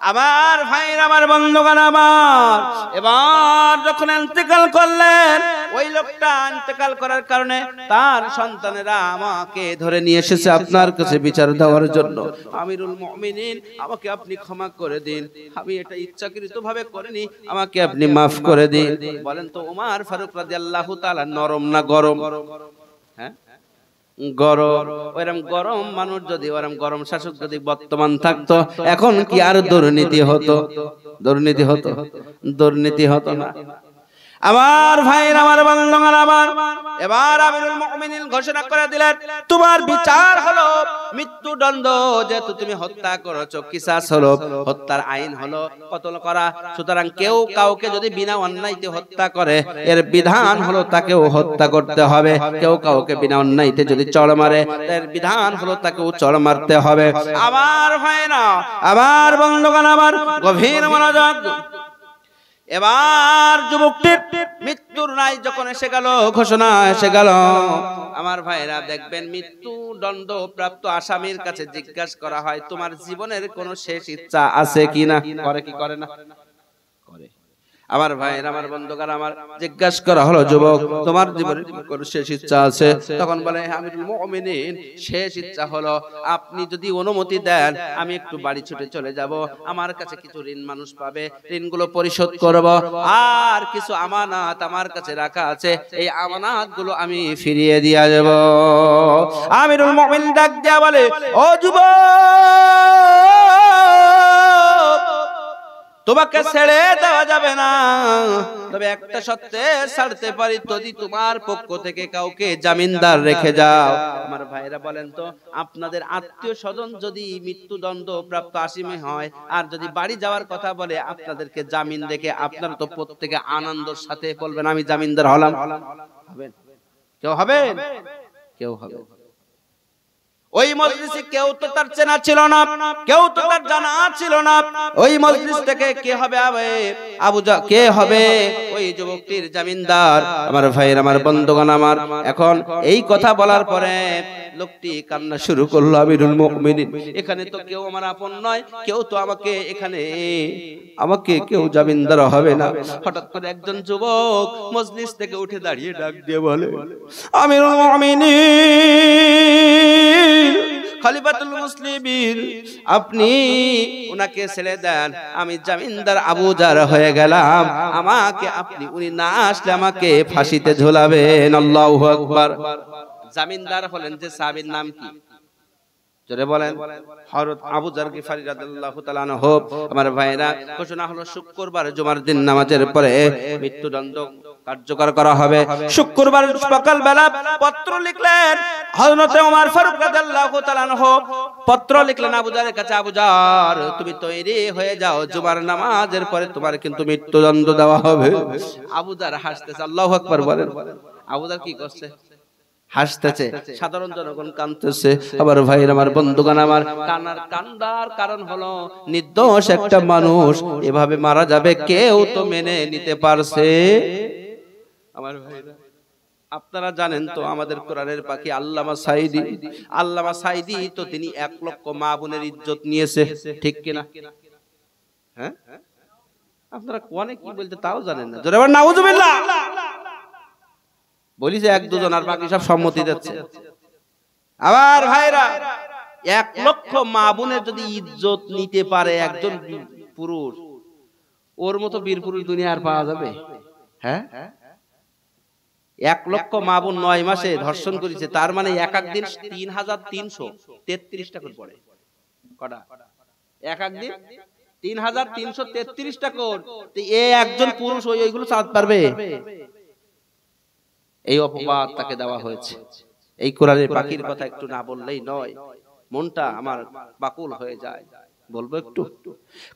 আমার ভাইয়ের আমার বন্ধুগণ আমার এবার যখন ইন্তেকাল করলেন ওই লোকটা ইন্তেকাল করার কারণে তার সন্তানেরা আমাকে ধরে নিয়ে এসেছে আপনার কাছে বিচার দেওয়ার জন্য আমিরুল মুমিনিন আমাকে আপনি ক্ষমা করে দিন আমি এটা ইচ্ছাকৃতভাবে করিনি আমাকে আপনি মাফ করে দিন বলেন তো ওমর ফারুক রাদিয়াল্লাহু তাআলা নরম না গরম হ্যাঁ গরম ওরম গরম মানুষ যদি ওরম গরম শাসক যদি বর্তমান থাকতো এখন কি আর দুর্নীতি হতো দুর্নীতি হতো দুর্নীতি হতো না আমার ভাইয়ের আমার বান্ধবার আমার এবার আমিরুল মুমিনিন ঘোষণা করে দিলেন তোমার বিচার হলো মৃত্যু দণ্ড যে তুমি হত্যা করেছো কিসাস হলো হত্যার আইন হলো কতল করা সুতরাং কেউ কাউকে যদি বিনা অন্যায়তে হত্যা করে এর বিধান হলো তাকেও হত্যা করতে হবে কেউ কাউকে বিনা অন্যায়তে যদি চড় মারে এর বিধান হলো তাকেও চড় মারতে হবে আমার ভাই না আমার বন্ধুগণ আমার গভীর মনোযোগ এবার যুবকটির মৃত্যুর নাই যখন এসে গেল ঘোষণা এসে গেল আমার ভাইরা দেখবেন মৃত্যু দণ্ড প্রাপ্ত আসামির কাছে জিজ্ঞাসা করা হয় তোমার জীবনের কোন শেষ ইচ্ছা আছে কিনা করে কি করে না আমার ভাইয়ের আমার বন্ধুকার আমার জিজ্ঞাসা করা হলো যুবক তোমার জীবনে শেষ ইচ্ছা আছে তখন বলে আমিরুল মুমিনিন শেষ ইচ্ছা হলো আপনি যদি অনুমতি দেন আমি একটু বাড়ি ছুটে চলে যাব আমার কাছে কিছু ঋণ মানুষ পাবে ঋণগুলো পরিশোধ করব আর কিছু আমানত আমার কাছে রাখা আছে এই গুলো আমি ফিরিয়ে দিয়া যাব আমিরুল মুমিন ডাক দেয়া বলে ও যুবক তোমাকে ছেড়ে দেওয়া যাবে না তবে একটা সত্যে ছাড়তে পারি যদি তোমার পক্ষ থেকে কাউকে জামিনদার রেখে যাও আমার ভাইরা বলেন তো আপনাদের আত্মীয় স্বজন যদি মৃত্যুদণ্ড প্রাপ্ত আসিমে হয় আর যদি বাড়ি যাওয়ার কথা বলে আপনাদেরকে জামিন দেখে আপনার তো প্রত্যেকে আনন্দের সাথে বলবেন আমি জামিনদার হলাম হবেন কেউ হবেন কেউ হবে ওই মজলিসে কেউ তো তার চেনা ছিল না কেউ তো তার জানা ছিল না ওই মজলিস থেকে কে হবে আবু কে হবে ওই যুবকটির জামিনদার আমার ভাইয়ের আমার বন্ধুগণ আমার এখন এই কথা বলার পরে লোকটি কান্না শুরু করলো আমিরুল এখানে তো কেউ আমার আপন নয় কেউ তো আমাকে এখানে আমাকে কেউ জামিনদার হবে না হঠাৎ করে একজন যুবক মজলিস থেকে উঠে দাঁড়িয়ে ডাক দিয়ে বলে আমিরুল খলিফাতুল মুসলিমিন আপনি উনাকে ছেড়ে দেন আমি জামিনদার আবুজার হয়ে গেলাম আমাকে আপনি উনি না আসলে আমাকে ফাঁসিতে ঝোলাবেন আল্লাহু আকবার জামিনদার হলেন যে সাহাবীর নাম কি জোরে বলেন হযরত আবু জার গিফারি রাদিয়াল্লাহু তাআলা আনহু আমার ভাইরা ঘোষণা হলো শুক্রবার জুমার দিন নামাজের পরে মৃত্যুদণ্ড কার্যকর করা হবে শুক্রবার সকাল বেলা পত্র লিখলেন হযরত ওমর ফারুক রাদিয়াল্লাহু তাআলা আনহু পত্র লিখলেন আবুজারের কাছে আবুজার তুমি তৈরি হয়ে যাও জুমার নামাজের পরে তোমার কিন্তু মৃত্যুদণ্ড দেওয়া হবে আবুজার হাসতেছে আল্লাহু আকবার বলেন আবুজার কি করছে হাসতেছে সাধারণ জনগণ কাঁদতেছে আবার ভাইয়ের আমার বন্ধুগণ আমার কানার কান্দার কারণ হলো নির্দোষ একটা মানুষ এভাবে মারা যাবে কেউ তো মেনে নিতে পারছে আমার ভাইরা আপনারা জানেন তো আমাদের কোরআনের পাখি আল্লামা সাইদি আল্লামা সাইদি তো তিনি এক লক্ষ মা বোনের ইজ্জত নিয়েছে ঠিক কিনা হ্যাঁ আপনারা কোয়ানে কি বলতে তাও জানেন না জোরে না বলি যে এক দুজন আর বাকি সব সম্মতি দিচ্ছে আবার ভাইরা এক লক্ষ মা বোনের যদি ইজ্জত নিতে পারে একজন পুরুষ ওর মতো বীর পুরুষ দুনিয়া আর পাওয়া যাবে হ্যাঁ এক লক্ষ মা বোন নয় মাসে ধর্ষণ করেছে তার মানে এক একদিন তিন হাজার তিনশো তেত্রিশটা করে পড়ে কটা এক একদিন তিন হাজার তিনশো তেত্রিশটা কোট এ একজন পুরুষ ওই ওইগুলো চাঁদ পারবে এই অপবাদ তাকে দেওয়া হয়েছে এই কোরআনের পাখির কথা একটু না বললেই নয় মনটা আমার বাকুল হয়ে যায় বলবো একটু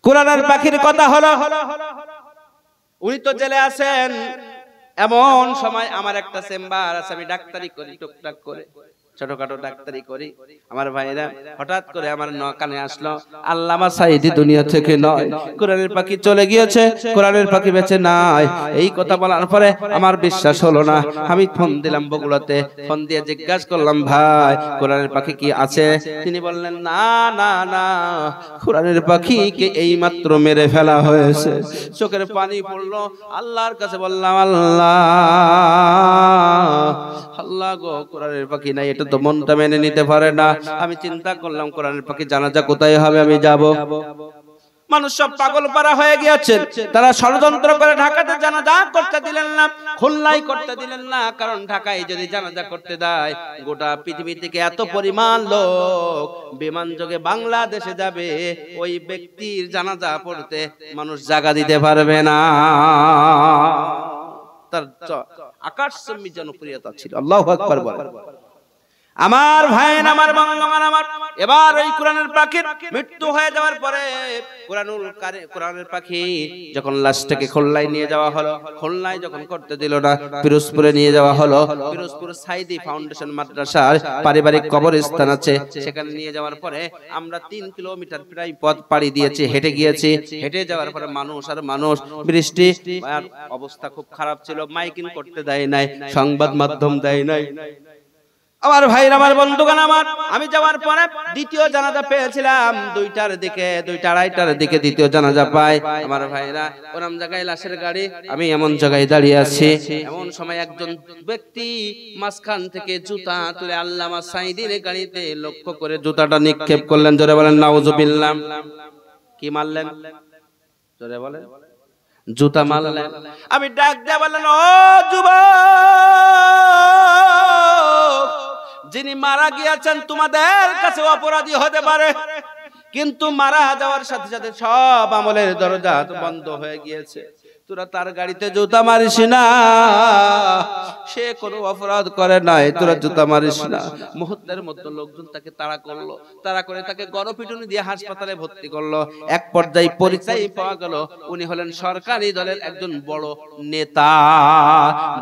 কোরআনের পাখির কথা হলো উনি তো জেলে আছেন এমন সময় আমার একটা চেম্বার আছে আমি ডাক্তারি করি টুকটাক করে ছোটখাটো ডাক্তারি করি আমার ভাইরা হঠাৎ করে আমার নকানে আসলো আল্লামা সাইদি দুনিয়া থেকে নয় কোরআনের পাখি চলে গিয়েছে কোরআনের পাখি বেঁচে নাই এই কথা বলার পরে আমার বিশ্বাস হলো না আমি ফোন দিলাম বগুলাতে ফোন দিয়ে জিজ্ঞাসা করলাম ভাই কোরআনের পাখি কি আছে তিনি বললেন না না না কোরআনের পাখিকে এই মাত্র মেরে ফেলা হয়েছে চোখের পানি পড়লো আল্লাহর কাছে বললাম আল্লাহ মেনে নিতে পারে না আমি চিন্তা করলাম কোরআনের পাখি জানাজা কোথায় হবে আমি যাব মানুষ সব পাগল পারা হয়ে গিয়েছেন তারা ষড়যন্ত্র করে ঢাকাতে যা করতে দিলেন না খুলনাই করতে দিলেন না কারণ ঢাকায় যদি জানাজা করতে দেয় গোটা পৃথিবী থেকে এত পরিমাণ লোক বিমান যোগে বাংলাদেশে যাবে ওই ব্যক্তির জানাজা পড়তে মানুষ জায়গা দিতে পারবে না তার আকাশ সম্মি জনপ্রিয়তা ছিল আল্লাহ আকবর বলেন আমার ভাইন আমার বঙ্গমান আমার এবার ওই কোরআনের পাখির মৃত্যু হয়ে যাওয়ার পরে কোরআনুল কোরআনের পাখি যখন লাশটাকে খোল্লায় নিয়ে যাওয়া হলো খোল্লায় যখন করতে দিল না পিরোজপুরে নিয়ে যাওয়া হলো পিরোজপুর সাইদি ফাউন্ডেশন মাদ্রাসার পারিবারিক কবরস্থান আছে সেখানে নিয়ে যাওয়ার পরে আমরা তিন কিলোমিটার প্রায় পথ পাড়ি দিয়েছি হেঁটে গিয়েছি হেঁটে যাওয়ার পরে মানুষ আর মানুষ বৃষ্টি অবস্থা খুব খারাপ ছিল মাইকিং করতে দেয় নাই সংবাদ মাধ্যম দেয় নাই আমার ভাই আমার বন্ধুগণ আমার আমি যাওয়ার পরে দ্বিতীয় জানাজা পেয়েছিলাম দুইটার দিকে দুইটা আড়াইটার দিকে দ্বিতীয় জানাজা পাই আমার ভাইরা ওরাম জায়গায় লাশের গাড়ি আমি এমন জায়গায় দাঁড়িয়ে আছি এমন সময় একজন ব্যক্তি মাঝখান থেকে জুতা তুলে আল্লামা সাইদির গাড়িতে লক্ষ্য করে জুতাটা নিক্ষেপ করলেন জোরে বলেন নাউজুবিল্লাম কি মারলেন জোরে বলেন জুতা মারলেন আমি ডাক দিয়ে বললেন ও যুবক যিনি মারা গিয়াছেন তোমাদের কাছে অপরাধী হতে পারে কিন্তু মারা যাওয়ার সাথে সাথে সব আমলের দরজা বন্ধ হয়ে গিয়েছে তোরা তার গাড়িতে জুতা মারিস না সে কোনো অপরাধ করে নাই তোরা জুতা মারিস না মুহূর্তের মধ্যে লোকজন তাকে তাড়া করলো তাড়া করে তাকে গণপিটুনি দিয়ে হাসপাতালে ভর্তি করলো এক পর্যায়ে পরিচয় পাওয়া গেল উনি হলেন সরকারি দলের একজন বড় নেতা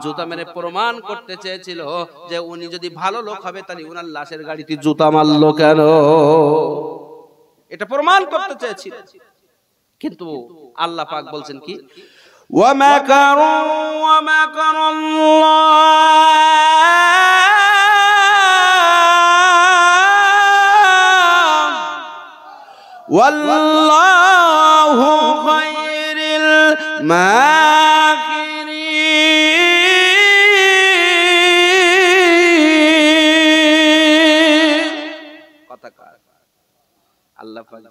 জুতা মেরে প্রমাণ করতে চেয়েছিল যে উনি যদি ভালো লোক হবে তাহলে উনার লাশের গাড়িতে জুতা মারলো কেন এটা প্রমাণ করতে চেয়েছিল কিন্তু আল্লাহ পাক বলছেন কি ومكروا ومكر الله والله خير المال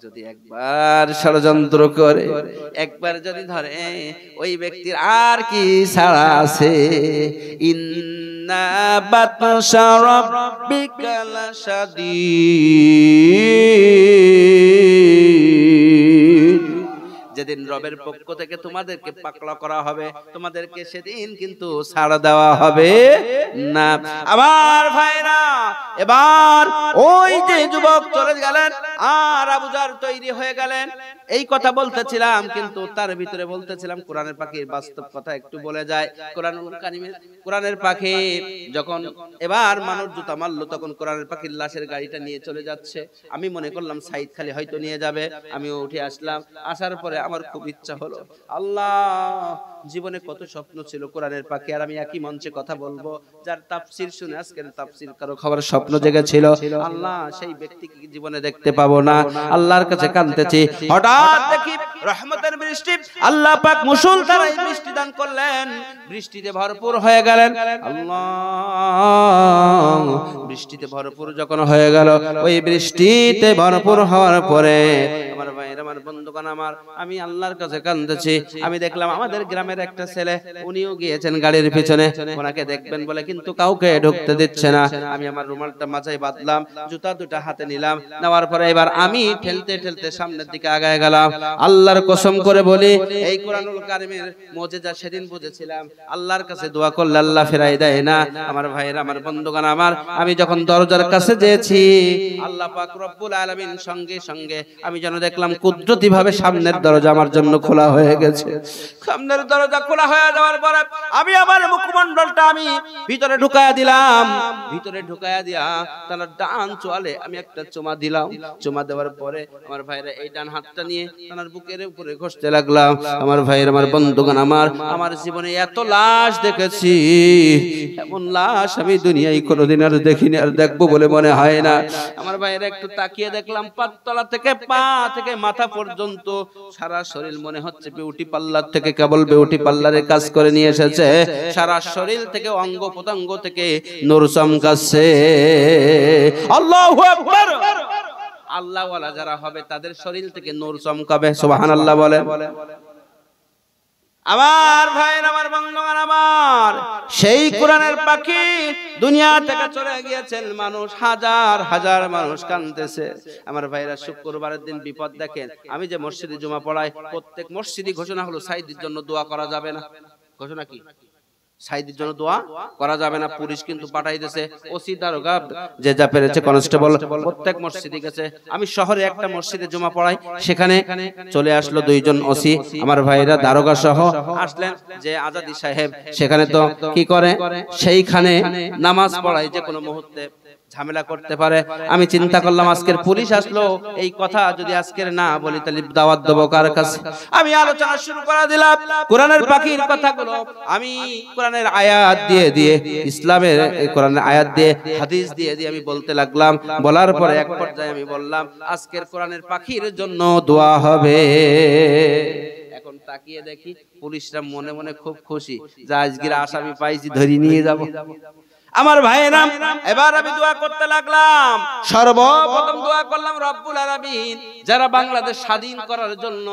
যদি একবার ষড়যন্ত্র করে একবার যদি ধরে ওই ব্যক্তির আর কি ছাড়া আছে ইন্না সাদী যেদিন রবের পক্ষ থেকে তোমাদেরকে পাকলা করা হবে তোমাদেরকে সেদিন কিন্তু ছাড় দেওয়া হবে না আবার ভাইরা এবার ওই যে যুবক চলে গেলেন আর আবুজার তৈরি হয়ে গেলেন এই কথা বলতেছিলাম কিন্তু তার ভিতরে বলতেছিলাম কোরআনের পাখির বাস্তব কথা একটু বলে যায় কোরআন কোরআনের পাখি যখন এবার মানুষ জুতা মারলো তখন কোরআনের পাখির লাশের গাড়িটা নিয়ে চলে যাচ্ছে আমি মনে করলাম সাইদ খালি হয়তো নিয়ে যাবে আমিও উঠে আসলাম আসার পরে আমার খুব ইচ্ছা হলো আল্লাহ জীবনে কত স্বপ্ন ছিল কোরআনের পাখি আর আমি একই মঞ্চে কথা বলবো যার তাপসির শুনে আজকের তাপসির কারো খাবার স্বপ্ন জেগেছিল আল্লাহ সেই ব্যক্তিকে জীবনে দেখতে পাবো না আল্লাহর কাছে কানতেছি হঠাৎ দেখি রহমতের বৃষ্টি আল্লাহ পাক মুসুল ধারায় বৃষ্টি দান করলেন বৃষ্টিতে ভরপুর হয়ে গেলেন আল্লাহ বৃষ্টিতে ভরপুর যখন হয়ে গেল ওই বৃষ্টিতে ভরপুর হওয়ার পরে ভাইয়ের আমার বন্ধুগণ আমার আমি আল্লাহর কাছে আমি দেখলাম আমাদের গ্রামের একটা ছেলে উনিও গিয়েছেন গাড়ির পিছনে ওনাকে দেখবেন বলে কিন্তু কাউকে ঢুকতে দিচ্ছে না আমি আমার রুমালটা বাঁধলাম জুতা দুটা হাতে নিলাম নেওয়ার পরে এবার আমি ঠেলতে ঠেলতে সামনের দিকে আগায় গেলাম আল্লাহর কসম করে বলি এই কোরআনুল কারিমের মজেজা সেদিন বুঝেছিলাম আল্লাহর কাছে দোয়া করলে আল্লাহ ফেরাই দেয় না আমার ভাইয়ের আমার বন্ধুগণ আমার আমি যখন দরজার কাছে যেয়েছি আল্লাহ পাক রব্বুল আলামিন সঙ্গে সঙ্গে আমি যেন দেখলাম দেখলাম কুদরতি ভাবে সামনের দরজা আমার জন্য খোলা হয়ে গেছে সামনের দরজা খোলা হয়ে যাওয়ার পরে আমি আমার মুখমন্ডলটা আমি ভিতরে ঢুকায়া দিলাম ভিতরে ঢুকায়া দিয়া তাহলে ডান চলে আমি একটা চোমা দিলাম চোমা দেওয়ার পরে আমার ভাইরা এই ডান হাতটা নিয়ে তার বুকের উপরে ঘষতে লাগলাম আমার ভাইয়ের আমার বন্ধুগণ আমার আমার জীবনে এত লাশ দেখেছি এমন লাশ আমি দুনিয়ায় কোনোদিন আর দেখিনি আর দেখবো বলে মনে হয় না আমার ভাইয়েরা একটু তাকিয়ে দেখলাম পাতলা থেকে পা থেকে থেকে মাথা পর্যন্ত সারা শরীর মনে হচ্ছে বিউটি পার্লার থেকে কেবল বিউটি পার্লারে কাজ করে নিয়ে এসেছে সারা শরীর থেকে অঙ্গ প্রত্যঙ্গ থেকে নূর চমকাচ্ছে আল্লাহু আকবার আল্লাহওয়ালা যারা হবে তাদের শরীর থেকে নূর চমকাবে সুবহানাল্লাহ বলে আমার ভাইয়ের আমার বন্ধুগণ আমার সেই কোরআনের পাখি দুনিয়া থেকে চলে গিয়েছেন মানুষ হাজার হাজার মানুষ কান্দতেছে আমার ভাইরা শুক্রবারের দিন বিপদ দেখেন আমি যে মসজিদে জমা পড়াই প্রত্যেক মসজিদে ঘোষণা হলো সাইদের জন্য দোয়া করা যাবে না ঘোষণা কি সাইদের জন্য দোয়া করা যাবে না পুলিশ কিন্তু পাঠাই দিয়েছে ওসি দারোগা যে যা পেরেছে কনস্টেবল প্রত্যেক মসজিদে গেছে আমি শহরে একটা মসজিদে জমা পড়াই সেখানে চলে আসলো দুইজন ওসি আমার ভাইরা দারোগা সহ আসলেন যে আজাদি সাহেব সেখানে তো কি করে সেইখানে নামাজ পড়াই যে কোনো মুহূর্তে ঝামেলা করতে পারে আমি চিন্তা করলাম আজকের পুলিশ আসলো এই কথা যদি আজকের না বলি তাহলে দাওয়াত দেবো কার কাছে আমি আলোচনা শুরু করে দিলাম কোরআনের পাখির কথাগুলো আমি কোরআনের আয়াত দিয়ে দিয়ে ইসলামের কোরআনের আয়াত দিয়ে হাদিস দিয়ে দিয়ে আমি বলতে লাগলাম বলার পরে এক পর্যায়ে আমি বললাম আজকের কোরআনের পাখির জন্য দোয়া হবে এখন তাকিয়ে দেখি পুলিশরা মনে মনে খুব খুশি যে আজকের আসামি পাইছি ধরি নিয়ে যাবো আমার ভাইয়েরা এবার আমি দোয়া করতে লাগলাম সর্বপ্রথম দোয়া করলাম রব্বুল আলামিন যারা বাংলাদেশ স্বাধীন করার জন্য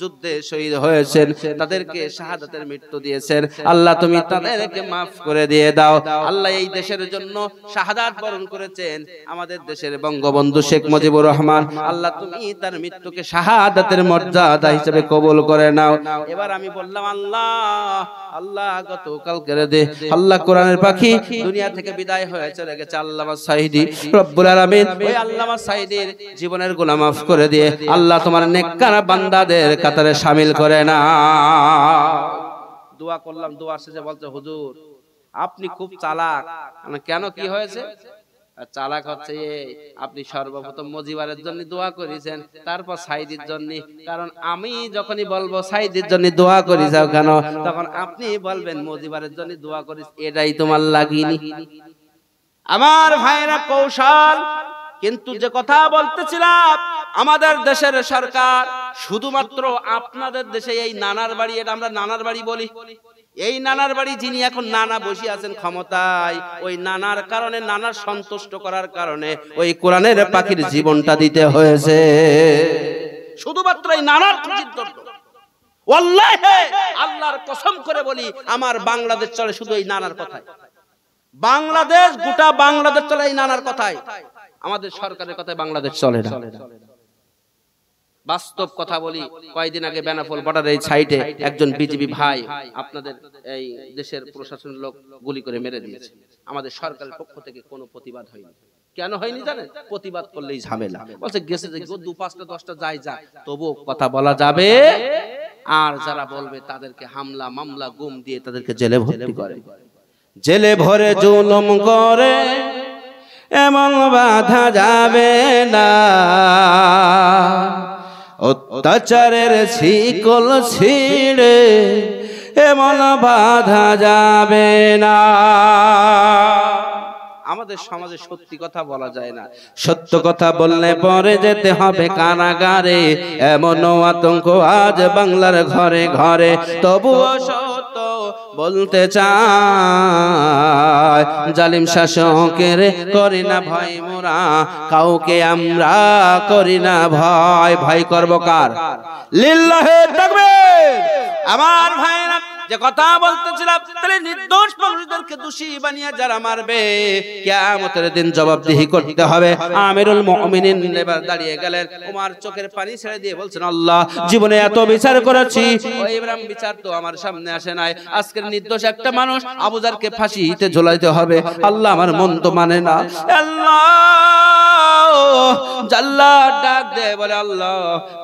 যুদ্ধে শহীদ হয়েছেন তাদেরকে শাহাদাতের মৃত্যু দিয়েছেন আল্লাহ তুমি তাদেরকে মাফ করে দিয়ে দাও আল্লাহ এই দেশের জন্য শাহাদাত বরণ করেছেন আমাদের দেশের বঙ্গবন্ধু শেখ মুজিবুর রহমান আল্লাহ তুমি তার মৃত্যুকে শাহাদাতের মর্যাদা হিসেবে কবুল করে নাও এবার আমি বললাম আল্লাহ আল্লাহ গত করে দে আল্লাহ কোরআনের পাখি দুনিয়া থেকে বিদায় হয়ে চলে গেছে আল্লামা সাইদি রব্বুল আলামিন ওই আল্লামা সাইদির জীবনের গুনাহ মাফ করে দিয়ে আল্লাহ তোমার নেককার বান্দাদের কাতারে সামিল করে না দোয়া করলাম দোয়া শেষে বলছে হুজুর আপনি খুব চালাক মানে কেন কি হয়েছে চালাক হচ্ছে আপনি সর্বপ্রথম মজিবারের জন্য দোয়া করেছেন তারপর সাইদির জন্য কারণ আমি যখনই বলবো সাইদির জন্য দোয়া করি যাও কেন তখন আপনি বলবেন মজিবারের জন্য দোয়া করিস এটাই তোমার লাগিনি আমার ভাইরা কৌশল কিন্তু যে কথা বলতেছিলাম আমাদের দেশের সরকার শুধুমাত্র আপনাদের দেশে এই নানার বাড়ি এটা আমরা নানার বাড়ি বলি এই নানার বাড়ি যিনি এখন নানা বসে আছেন ক্ষমতায় ওই নানার কারণে নানার সন্তুষ্ট করার কারণে ওই কোরআনের পাখির জীবনটা দিতে হয়েছে শুধুমাত্র এই নানার খুশির আল্লাহর কসম করে বলি আমার বাংলাদেশ চলে শুধু এই নানার কথায় বাংলাদেশ গোটা বাংলাদেশ চলে এই নানার কথায় আমাদের সরকারের কথায় বাংলাদেশ চলে না বাস্তব কথা বলি কয়েকদিন আগে বেনাফল বর্ডার এই সাইডে একজন বিজেপি ভাই আপনাদের এই দেশের প্রশাসন লোক গুলি করে মেরে দিয়েছে আমাদের সরকারের পক্ষ থেকে কোনো প্রতিবাদ হয়নি কেন হয়নি জানেন প্রতিবাদ করলেই ঝামেলা বলছে গেছে যে দু পাঁচটা দশটা যাই যা তবুও কথা বলা যাবে আর যারা বলবে তাদেরকে হামলা মামলা গুম দিয়ে তাদেরকে জেলে ভর্তি করে জেলে ভরে জুলম করে এমন বাধা যাবে না অত্যাচারের শিকল ছিঁড়ে এমন বাধা যাবে না আমাদের সমাজে সত্যি কথা বলা যায় না সত্য কথা বললে পরে যেতে হবে কারাগারে এমন আতঙ্ক আজ বাংলার ঘরে ঘরে তবুও সত্য বলতে চায় জালিম শাসকের করি না ভয় মোরা কাউকে আমরা করি না ভয় ভয় করবো কার লিল্লাহে তাকবীর আমার ভাইরা যে কথা বলতেছিলাম তাহলে নির্দোষ মানুষদেরকে দোষী বানিয়ে যারা মারবে কিয়ামতের দিন জবাবদিহি করতে হবে আমিরুল মুমিনিন এবার দাঁড়িয়ে গেলেন ওমর চোখের পানি ছেড়ে দিয়ে বলছেন আল্লাহ জীবনে এত বিচার করেছি ওই ইব্রাহিম বিচার তো আমার সামনে আসে নাই আজকের নির্দোষ একটা মানুষ আবুজারকে ফাঁসিতে ঝোলাইতে হবে আল্লাহ আমার মন তো মানে না আল্লাহ জাল্লা ডাক দেয় বলে আল্লাহ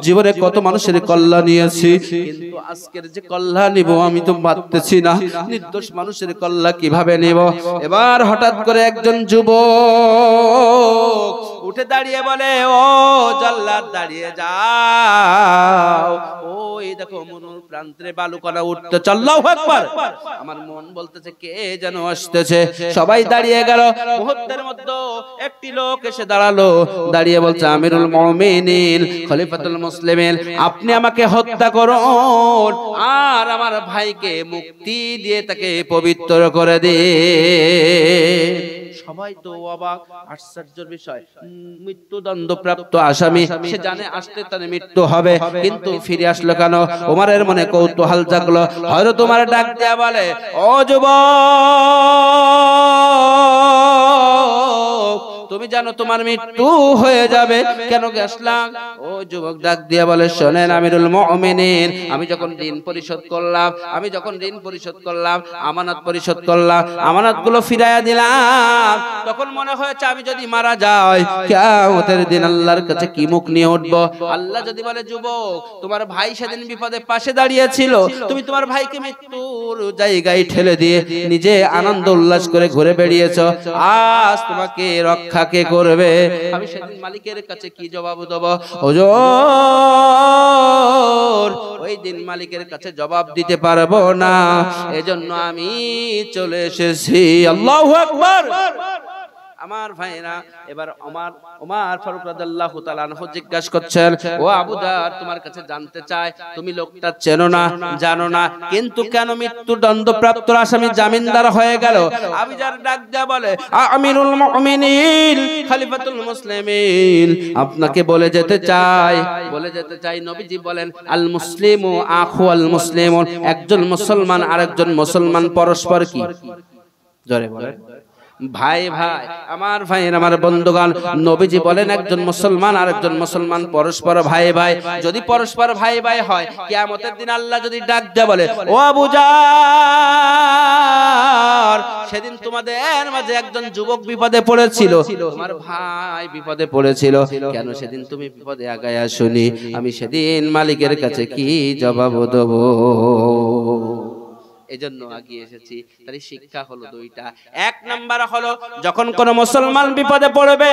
জীবনে কত মানুষের কল্যাণ নিয়েছি কিন্তু আজকের যে কল্যাণ নিব আমি তো পারতেছি না নির্দোষ মানুষের কল্যাণ কিভাবে নেব এবার হঠাৎ করে একজন যুবক উঠে দাঁড়িয়ে বলে ও জল্লাদ দাঁড়িয়ে যাও ও এই দেখো মনুর প্রান্তরে বালুকণা উঠতে চল্লাও একবার আমার মন বলতেছে কে যেন আসতেছে সবাই দাঁড়িয়ে গেল মুহূর্তের মধ্যে একটি লোক এসে দাঁড়ালো দাঁড়িয়ে বলছে আমিরুল মুমিনিন খলিফাতুল মুসলিমিন আপনি আমাকে হত্যা করুন আর আমার ভাইকে মুক্তি দিয়ে তাকে পবিত্র করে দিন সবাই তো অবাক আশ্চর্যের বিষয় প্রাপ্ত আসামি সে জানে আসতে তার মৃত্যু হবে কিন্তু ফিরে আসলো কেন ওমারের মনে কৌতূহল জাগলো হয়তো তোমার ডাক দেয়া বলে ও তুমি জানো তোমার মৃত্যু হয়ে যাবে কেন গেছলাম ও যুবক ডাক দিয়ে বলে শোনেন আমিরুল মুমিনিন আমি যখন ঋণ পরিশোধ করলাম আমি যখন ঋণ পরিশোধ করলাম আমানত পরিশোধ করলাম আমানত গুলো ফিরাইয়া দিলাম তখন মনে হয়েছে আমি যদি মারা যাই কিয়ামতের দিন আল্লাহর কাছে কি মুখ নিয়ে উঠবো আল্লাহ যদি বলে যুবক তোমার ভাই সেদিন বিপদে পাশে দাঁড়িয়েছিল তুমি তোমার ভাইকে মৃত্যুর জায়গায় ঠেলে দিয়ে নিজে আনন্দ উল্লাস করে ঘুরে বেড়িয়েছ আজ তোমাকে রক্ষা কে করবে আমি সেদিন মালিকের কাছে কি জবাব দেব ওজোর ওই দিন মালিকের কাছে জবাব দিতে পারবো না এজন্য আমি চলে এসেছি আল্লাহু আকবার আমার ভাইরা এবার আমার ওমার ফারুক রাদিয়াল্লাহু তাআলা আনহু জিজ্ঞাসা করছেন ও আবু দার তোমার কাছে জানতে চাই তুমি লোকটা চেনো না জানো না কিন্তু কেন মৃত্যুদণ্ড প্রাপ্ত আসামি জামিনদার হয়ে গেল আবিজার ডাক দেয়া বলে আমিরুল মুমিনিন খলিফাতুল মুসলিমিন আপনাকে বলে যেতে চাই বলে যেতে চাই নবীজি বলেন আল মুসলিমু আখু আল মুসলিমুন একজন মুসলমান আরেকজন মুসলমান পরস্পর কি জোরে বলেন ভাই ভাই আমার ভাই আমার বন্ধুগণ নবীজি বলেন একজন মুসলমান আর একজন মুসলমান পরস্পর ভাই ভাই যদি পরস্পর ভাই ভাই হয় কিয়ামতের দিন আল্লাহ যদি ডাক দেয় বলে ও বুজার সেদিন তোমাদের মাঝে একজন যুবক বিপদে পড়েছিল আমার ভাই বিপদে পড়েছিল কেন সেদিন তুমি বিপদে আগায় শুনি আমি সেদিন মালিকের কাছে কি জবাব দেবো এজন্য আগিয়ে এসেছি তাহলে শিক্ষা হলো দুইটা এক নাম্বার হলো যখন কোন মুসলমান বিপদে পড়বে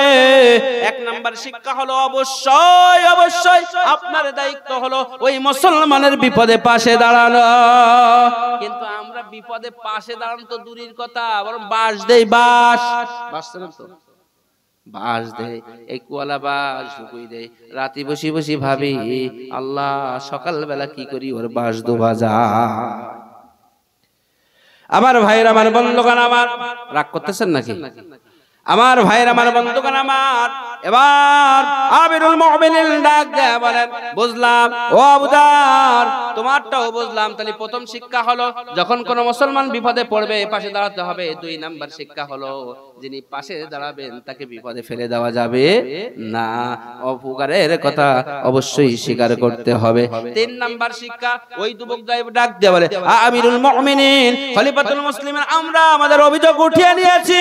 এক নাম্বার শিক্ষা হলো অবশ্যই অবশ্যই আপনার দায়িত্ব হলো ওই মুসলমানের বিপদে পাশে দাঁড়ানো কিন্তু আমরা বিপদে পাশে দাঁড়ানো তো দূরের কথা বরং বাস দেই বাস বাস তো বাস দেয় এই কুয়ালা বাস ঢুকুই দেয় রাতে বসি বসি ভাবি আল্লাহ সকালবেলা কি করি ওর বাস দোবা যায় আমার ভাইয়ের আমার বন্ধুগণ আমার রাগ করতেছেন নাকি আমার ভাইয়ের আমার বন্ধুগণ আমার এবার আবিরুল মুমিনিন ডাক দেয়া বলেন বুঝলাম ও আবুদার তোমারটাও বুঝলাম তাহলে প্রথম শিক্ষা হলো যখন কোন মুসলমান বিপদে পড়বে পাশে দাঁড়াতে হবে দুই নাম্বার শিক্ষা হলো যিনি পাশে দাঁড়াবেন তাকে বিপদে ফেলে দেওয়া যাবে না অপকারের কথা অবশ্যই স্বীকার করতে হবে তিন নাম্বার শিক্ষা ওই যুবক যাই ডাক দেয়া বলে আবিরুল মুমিনিন খলিফাতুল মুসলিমিন আমরা আমাদের অভিযোগ উঠিয়ে নিয়েছি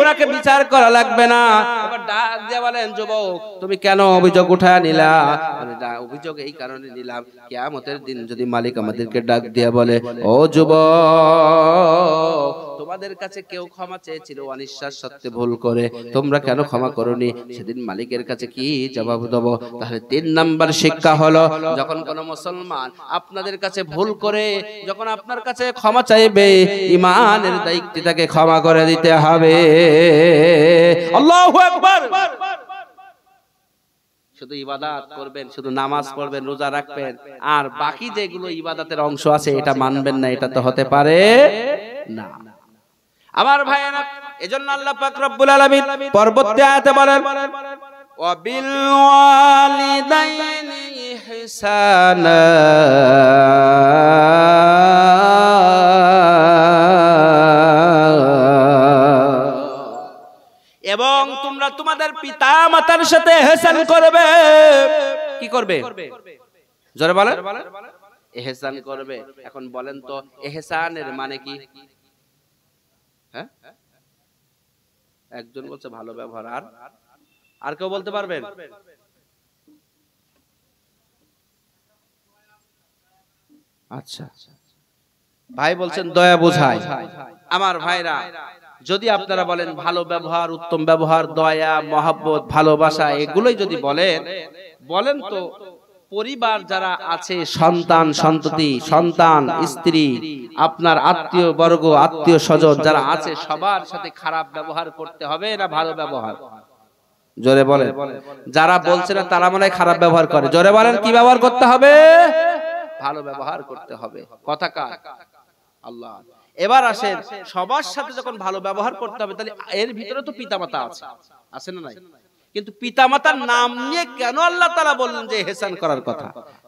ওনাকে বিচার বিচার করা লাগবে না এবার ডাক দিয়ে বলেন যুবক তুমি কেন অভিযোগ উঠা নিলা অভিযোগ এই কারণে নিলাম কেয়ামতের দিন যদি মালিক আমাদেরকে ডাক দিয়া বলে ও যুবক তোমাদের কাছে কেউ ক্ষমা চেয়েছিল অনিশ্বাস সত্যি ভুল করে তোমরা কেন ক্ষমা করনি সেদিন মালিকের কাছে কি জবাব দেবো তাহলে তিন নাম্বার শিক্ষা হলো যখন কোন মুসলমান আপনাদের কাছে ভুল করে যখন আপনার কাছে ক্ষমা চাইবে ইমানের দায়িত্বটাকে ক্ষমা করে দিতে হবে শুধু ইবাদাত করবেন শুধু নামাজ পড়বেন রোজা রাখবেন আর বাকি যেগুলো ইবাদাতের অংশ আছে এটা মানবেন না এটা তো হতে পারে না আমার ভাই এজন্য আল্লাহ পাক রব্বুল আলামিন পর্বতে আয়াতে বলেন ওয়াবিল ওয়ালিদাইনি ইহসানা তোমাদের পিতা মাতার সাথে হেসান করবে কি করবে জোরে বলেন এহসান করবে এখন বলেন তো এহসানের মানে কি হ্যাঁ একজন বলছে ভালো ব্যবহার আর আর কেউ বলতে পারবেন আচ্ছা, আচ্ছা, আচ্ছা ভাই বলছেন দয়া বোঝায় আমার ভাইরা যদি আপনারা বলেন ভালো ব্যবহার উত্তম ব্যবহার দয়া মহাব্বত ভালোবাসা এগুলোই যদি বলেন বলেন তো পরিবার যারা আছে সন্তান সন্ততি সন্তান স্ত্রী আপনার আত্মীয় বর্গ আত্মীয় স্বজন যারা আছে সবার সাথে খারাপ ব্যবহার করতে হবে না ভালো ব্যবহার জোরে বলে যারা বলছে না তারা মনে খারাপ ব্যবহার করে জোরে বলেন কি ব্যবহার করতে হবে ভালো ব্যবহার করতে হবে কথা কার আল্লাহ এবার আসেন সবার সাথে যখন ভালো ব্যবহার করতে হবে তাহলে এর ভিতরে তো পিতামাতা আছে আছে না নাই কিন্তু পিতামাতার নাম নিয়ে কেন আল্লাহ তালা বললেন যে হেসান করার কথা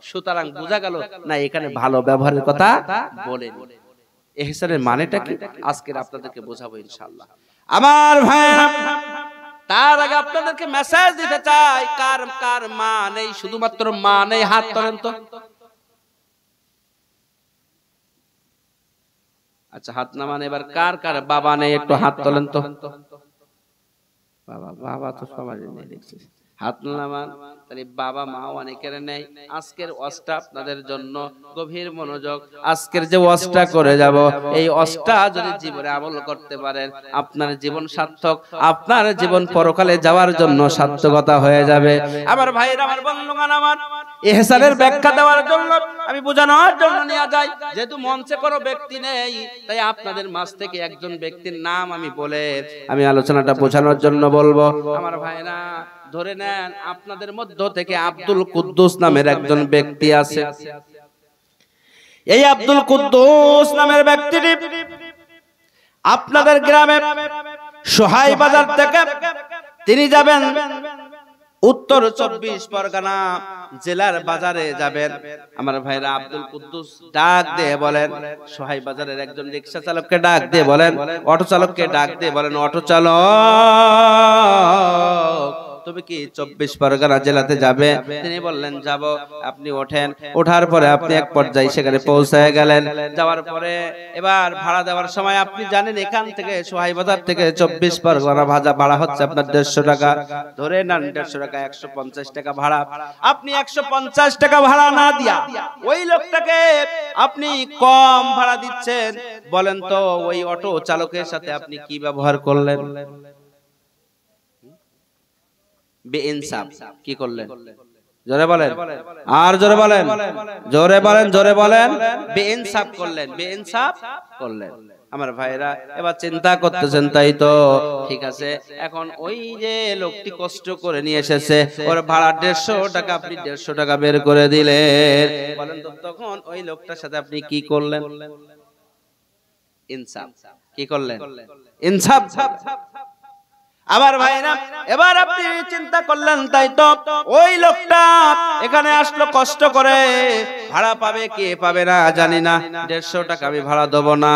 সুতরাং বোঝা গেল না এখানে ভালো ব্যবহারের কথা বলেন এহসানের মানেটা কি আজকের আপনাদেরকে বোঝাবো ইনশাল্লাহ আমার ভাই তার আগে আপনাদেরকে মেসেজ দিতে চাই কার কার মা নেই শুধুমাত্র মা নেই হাত তোলেন তো আচ্ছা হাত নামান এবার কার কার বাবা নেই একটু হাত তোলেন তো বাবা বাবা তো সবাই নেই দেখছি হাত নামান তাহলে বাবা মা অনেকের নেই আজকের অষ্টা আপনাদের জন্য গভীর মনোযোগ আজকের যে অষ্টা করে যাব এই অষ্টা যদি জীবনে আমল করতে পারেন আপনার জীবন সার্থক আপনার জীবন পরকালে যাওয়ার জন্য সার্থকতা হয়ে যাবে আমার ভাইয়ের আমার বন্ধুগণ আমার এহসানের ব্যাখ্যা দেওয়ার জন্য আমি বোঝানোর জন্য নেওয়া যায় যেহেতু মঞ্চে কোনো ব্যক্তি নেই তাই আপনাদের মাঝ থেকে একজন ব্যক্তির নাম আমি বলে আমি আলোচনাটা বোঝানোর জন্য বলবো আমার না ধরে নেন আপনাদের মধ্য থেকে আব্দুল কুদ্দুস নামের একজন ব্যক্তি আছে এই আব্দুল কুদ্দুস নামের ব্যক্তিটি আপনাদের গ্রামে সোহাই বাজার থেকে তিনি যাবেন উত্তর চব্বিশ পরগনা জেলার বাজারে যাবেন আমার ভাইরা আব্দুল কুদ্দুস ডাক দিয়ে বলেন সোহাই বাজারের একজন রিক্সা চালককে ডাক দিয়ে বলেন অটো চালককে ডাক দিয়ে বলেন অটো চালক তুমি কি চব্বিশ পরগনা জেলাতে যাবে তিনি বললেন যাব আপনি ওঠেন ওঠার পরে আপনি এক পর্যায়ে সেখানে পৌঁছায় গেলেন যাওয়ার পরে এবার ভাড়া দেওয়ার সময় আপনি জানেন এখান থেকে সোহাই বাজার থেকে চব্বিশ পরগনা ভাজা ভাড়া হচ্ছে আপনার দেড়শো টাকা ধরে নেন দেড়শো টাকা একশো পঞ্চাশ টাকা ভাড়া আপনি একশো পঞ্চাশ টাকা ভাড়া না দিয়া ওই লোকটাকে আপনি কম ভাড়া দিচ্ছেন বলেন তো ওই অটো চালকের সাথে আপনি কি ব্যবহার করলেন বেইনসাফ কি করলেন জোরে বলেন আর জোরে বলেন জোরে বলেন জোরে বলেন বেইনসাফ করলেন বেইনসাফ করলেন আমার ভাইরা এবার চিন্তা করতেছেন তাই তো ঠিক আছে এখন ওই যে লোকটি কষ্ট করে নিয়ে এসেছে ওর ভাড়া দেড়শো টাকা আপনি দেড়শো টাকা বের করে দিলেন বলেন তো তখন ওই লোকটার সাথে আপনি কি করলেন ইনসাফ কি করলেন ইনসাফ আবার ভাইরা এবার আপনি চিন্তা করলেন তাই তো ওই লোকটা এখানে আসলো কষ্ট করে ভাড়া পাবে কে পাবে না জানি না দেড়শো টাকা আমি ভাড়া দেবো না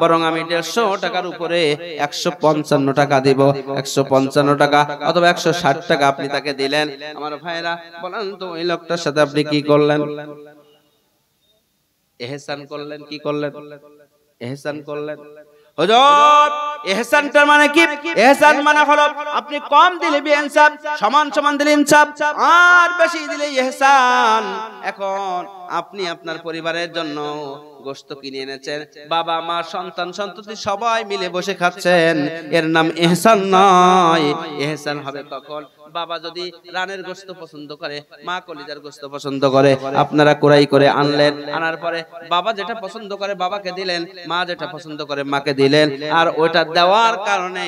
বরং আমি দেড়শো টাকার উপরে একশো পঞ্চান্ন টাকা দিব একশো পঞ্চান্ন টাকা অথবা একশো ষাট টাকা আপনি তাকে দিলেন আমার ভাইরা বলেন তো ওই লোকটার সাথে আপনি কি করলেন এহসান করলেন কি করলেন এহসান করলেন মানে কি মানে, মানে, মানে কম দিলে সমান সমান দিলে দিলে এখন আপনি আপনার পরিবারের জন্য গোস্ত কিনে এনেছেন বাবা মা সন্তান সন্ততি সবাই মিলে বসে খাচ্ছেন এর নাম এহসান নয় এহসান হবে তখন বাবা যদি রানের গোস্ত পছন্দ করে মা কলিজার গোস্ত পছন্দ করে আপনারা কোরাই করে আনলেন আনার পরে বাবা যেটা পছন্দ করে বাবাকে দিলেন মা যেটা পছন্দ করে মাকে দিলেন আর ওটা দেওয়ার কারণে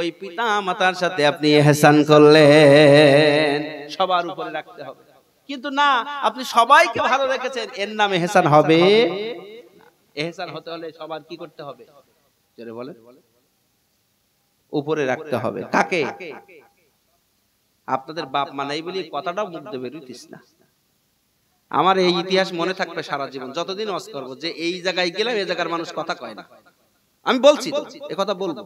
ওই পিতা মাতার সাথে আপনি এহসান করলেন সবার উপরে রাখতে হবে কিন্তু না আপনি সবাইকে ভালো রেখেছেন এর নামে হেসান হবে এহসান হতে হলে সবার কি করতে হবে জোরে বলেন উপরে রাখতে হবে কাকে আপনাদের বাপ মানাই বলি কথাটাও মুখ দেবে রুতিস না আমার এই ইতিহাস মনে থাকবে সারা জীবন যতদিন অস করবো যে এই জায়গায় গেলাম এই জায়গার মানুষ কথা কয় না আমি বলছি এ কথা বলবো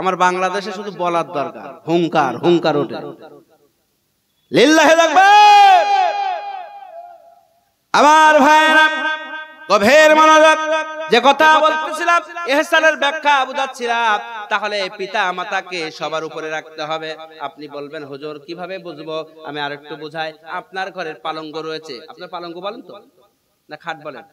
আমার বাংলাদেশে শুধু বলার দরকার হুঙ্কার হুঙ্কার ওঠে লিল্লাহে আমার ভাইয়েরা গভীর মনোযোগ যে কথা বলতেছিলাম এহসানের ব্যাখ্যা বুঝাচ্ছিলাম তাহলে পিতা মাতাকে সবার উপরে রাখতে হবে আপনি বলবেন হুজুর কিভাবে বুঝবো আমি আরেকটু বুঝাই আপনার ঘরের পালঙ্গ রয়েছে আপনার পালঙ্গ বলেন তো না খাট বলেন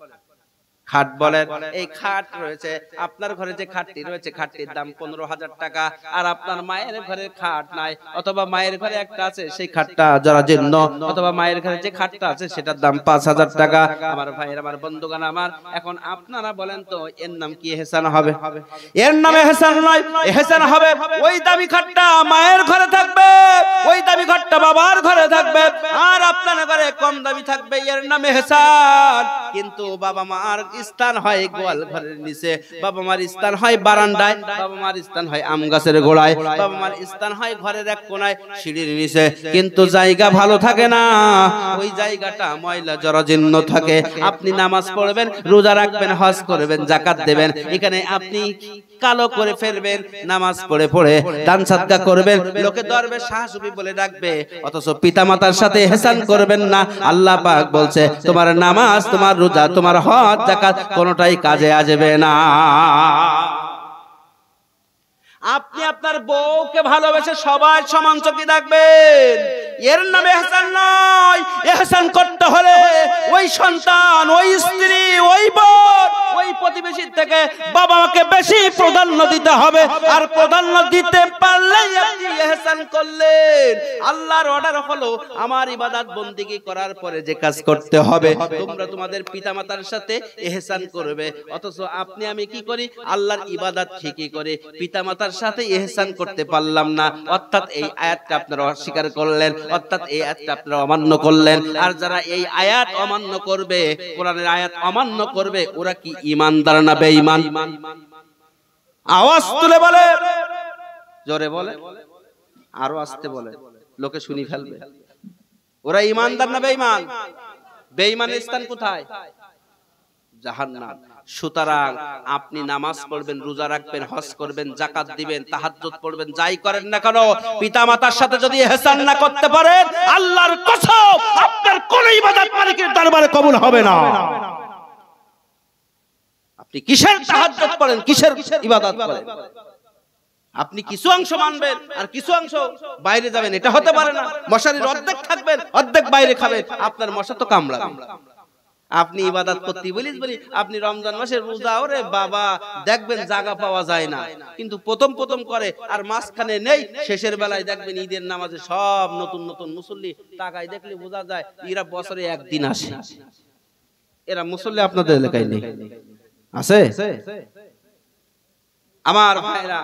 খাট বলেন এই খাট রয়েছে আপনার ঘরে যে খাটটি রয়েছে খাটটির দাম পনেরো হাজার টাকা আর আপনার মায়ের ঘরে খাট নাই অথবা মায়ের ঘরে একটা আছে সেই খাটটা যারা জীর্ণ অথবা মায়ের ঘরে যে খাটটা আছে সেটার দাম পাঁচ হাজার টাকা আমার ভাইয়ের আমার বন্ধুগান আমার এখন আপনারা বলেন তো এর নাম কি হেসান হবে এর নামে হেসান নয় হেসান হবে ওই দামি খাটটা মায়ের ঘরে থাকবে ওই দামি খাটটা বাবার ঘরে থাকবে আর আপনার ঘরে কম দামি থাকবে এর নামে হেসান কিন্তু বাবা মার স্থান হয় গোয়াল ঘরের নিচে বাবা মার স্থান হয় বারান্দায় বাবা মার স্থান হয় আম গাছের গোড়ায় বাবা মার স্থান হয় ঘরের এক কোনায় সিঁড়ির নিচে কিন্তু জায়গা ভালো থাকে না ওই জায়গাটা ময়লা জরাজীর্ণ থাকে আপনি নামাজ পড়বেন রোজা রাখবেন হজ করবেন জাকাত দেবেন এখানে আপনি কালো করে ফেলবেন নামাজ পড়ে পড়ে দান সাদকা করবেন লোকে দরবে শাহসুবি বলে ডাকবে অথচ পিতামাতার সাথে হেসান করবেন না আল্লাহ পাক বলছে তোমার নামাজ তোমার রোজা তোমার হজ জাকাত কোনোটাই কাজে আসবে না আপনি আপনার বউকে ভালোবেসে সবার সমান চোখে দেখবেন এর নামে এহসান নয় এহসান করতে হলে ওই সন্তান ওই স্ত্রী ওই বোন ওই প্রতিবেশীর থেকে বাবা মাকে বেশি প্রাধান্য দিতে হবে আর প্রাধান্য দিতে পারলে আপনি এহসান করলেন আল্লাহর অর্ডার হলো আমার ইবাদত বন্দিগি করার পরে যে কাজ করতে হবে তোমরা তোমাদের পিতামাতার সাথে এহসান করবে অথচ আপনি আমি কি করি আল্লাহর ইবাদত ঠিকই করে পিতামাতার সাথে ইহসান করতে পারলাম না অর্থাৎ এই আয়াতটা আপনারা অস্বীকার করলেন অর্থাৎ এই আয়াতটা আপনারা অমান্য করলেন আর যারা এই আয়াত অমান্য করবে কোরআনের আয়াত অমান্য করবে ওরা কি ইমানদার না বেঈমান আওয়াজ তুলে বলে জোরে বলে আরো আসতে বলে লোকে শুনি ফেলবে ওরা ইমানদার না বেঈমান বেঈমানের স্থান কোথায় জাহান্নাম সুতরাং আপনি নামাজ পড়বেন রোজা রাখবেন হজ করবেন জাকাত দিবেন তাহাজ্জুদ পড়বেন যাই করেন না কেন পিতা মাতার সাথে যদি ইহসান না করতে পারেন আল্লাহর কসম আপনার কোন ইবাদত মালিকের দরবারে কবুল হবে না আপনি কিসের তাহাজ্জুদ পড়েন কিসের ইবাদত করেন আপনি কিছু অংশ মানবেন আর কিছু অংশ বাইরে যাবেন এটা হতে পারে না মশারির অর্ধেক থাকবেন অর্ধেক বাইরে খাবেন আপনার মশা তো কামড়াবে আপনি ইবাদত করতে বলিস বলি আপনি রমজান মাসের রোজা ওরে বাবা দেখবেন জায়গা পাওয়া যায় না কিন্তু প্রথম প্রথম করে আর মাঝখানে নেই শেষের বেলায় দেখবেন ঈদের নামাজে সব নতুন নতুন মুসল্লি টাকায় দেখলে বোঝা যায় এরা বছরে একদিন আসে এরা মুসল্লি আপনাদের এলাকায় নেই আছে আমার ভাইরা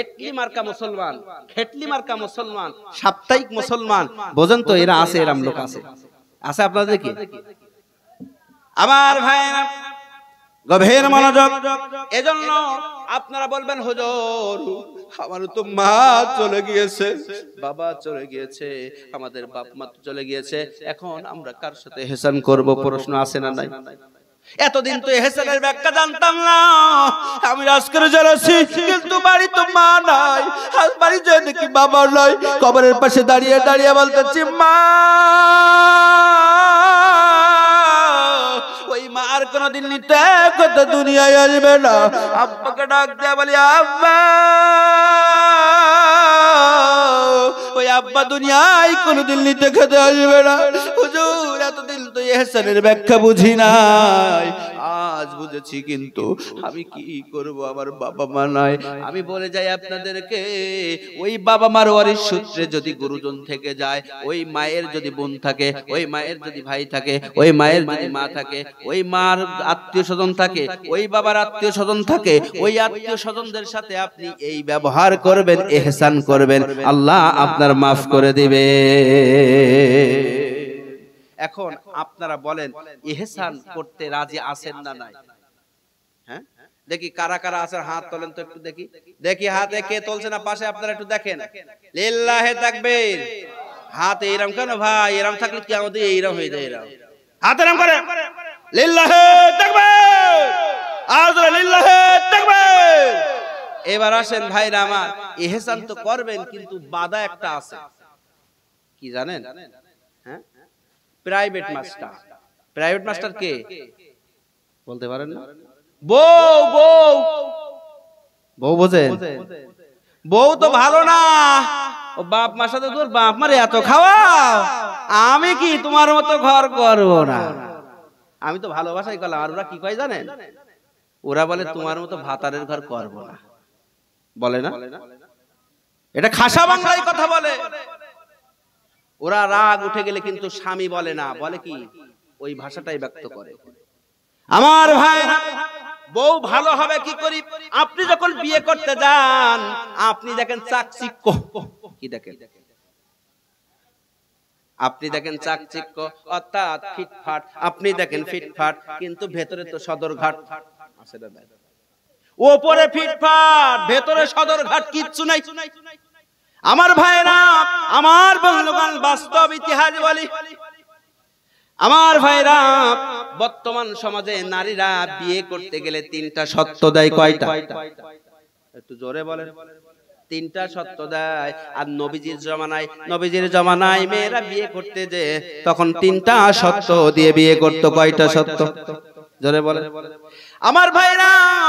এটলি মার্কা মুসলমান খেটলি মার্কা মুসলমান সাপ্তাহিক মুসলমান বোঝেন তো এরা আছে এরাম লোক আছে আছে আপনাদের কি আমার ভাইরা গভীর মনোযোগ এজন্য আপনারা বলবেন হুজুর আমার তো মা চলে গিয়েছে বাবা চলে গিয়েছে আমাদের বাপ মা তো চলে গিয়েছে এখন আমরা কার সাথে হেসান করব প্রশ্ন আসে না নাই এতদিন তো হেসানের ব্যাখ্যা জানতাম না আমি আজকের জ্বালাছি কিন্তু বাড়ি তো মা নাই আজ বাড়ি যে দেখি বাবা নয় কবরের পাশে দাঁড়িয়ে দাঁড়িয়ে বলতেছি মা ওই মা আর কোনোদিন নিতে কত দুনিয়ায় আসবে না আব্বাকে ডাক দে বলি আব্বা ওই আব্বা দুনিয়ায় কোনোদিন নিতে খেতে আসবে না হুজুর এতদিন তো এহসানের ব্যাখ্যা বুঝি নাই আজ বুঝেছি কিন্তু আমি কি করব আমার বাবা মা নাই আমি বলে যাই আপনাদেরকে ওই বাবা মার ওয়ারিশ সূত্রে যদি গুরুজন থেকে যায় ওই মায়ের যদি বোন থাকে ওই মায়ের যদি ভাই থাকে ওই মায়ের যদি মা থাকে থাকে ওই মার আত্মীয় স্বজন থাকে ওই বাবার আত্মীয় স্বজন থাকে ওই আত্মীয় স্বজনদের সাথে আপনি এই ব্যবহার করবেন এহসান করবেন আল্লাহ আপনার মাফ করে দিবে এখন আপনারা বলেন এহসান করতে রাজি আছেন না নাই হ্যাঁ দেখি কারা কারা আছেন হাত তোলেন তো একটু দেখি দেখি হাতে কে তুলছে না পাশে আপনারা একটু দেখেন লিল্লাহে তাকবীর হাত এরম কেন ভাই এরম থাকলে কি আমাদের এইরম হয়ে যায় এরম হাতের নাম করে এবার আসেন ভাইরা আমার এহেসান তো করবেন কিন্তু বাধা একটা আছে কি জানেন হ্যাঁ প্রাইভেট মাস্টার প্রাইভেট মাস্টার কে বলতে পারেন না বউ বউ বউ বোঝেন বউ তো ভালো না ও বাপ মার সাথে তোর বাপ মার এত খাওয়া আমি কি তোমার মতো ঘর করব না আমি তো ভালোবাসাই করলাম আর ওরা কি কয় জানেন ওরা বলে তোমার মতো ভাতারের ঘর করব না বলে না এটা খাসা বাংলায় কথা বলে ওরা রাগ উঠে গেলে কিন্তু স্বামী বলে না বলে কি ওই ভাষাটাই ব্যক্ত করে আমার ভাই বউ ভালো হবে কি করি আপনি যখন বিয়ে করতে যান আপনি দেখেন চাকচিক কি দেখেন আপনি দেখেন চাকচিক্য অর্থাৎ ফিটফাট আপনি দেখেন ফিটফাট কিন্তু ভেতরে তো সদর ঘাট ওপরে ফিটফাট ভেতরে সদর ঘাট কিচ্ছু নাই আমার ভাইরা আমার বন্ধুগণ বাস্তব ইতিহাস বলি আমার ভাইরা বর্তমান সমাজে নারীরা বিয়ে করতে গেলে তিনটা সত্য দেয় কয়টা একটু জোরে বলে তিনটা সত্য দেয় আর নবীজির জমানায় নবীজির জমানায় মেয়েরা বিয়ে করতে যে তখন তিনটা সত্য দিয়ে বিয়ে করতো কয়টা সত্য জোরে বলে আমার ভাইরা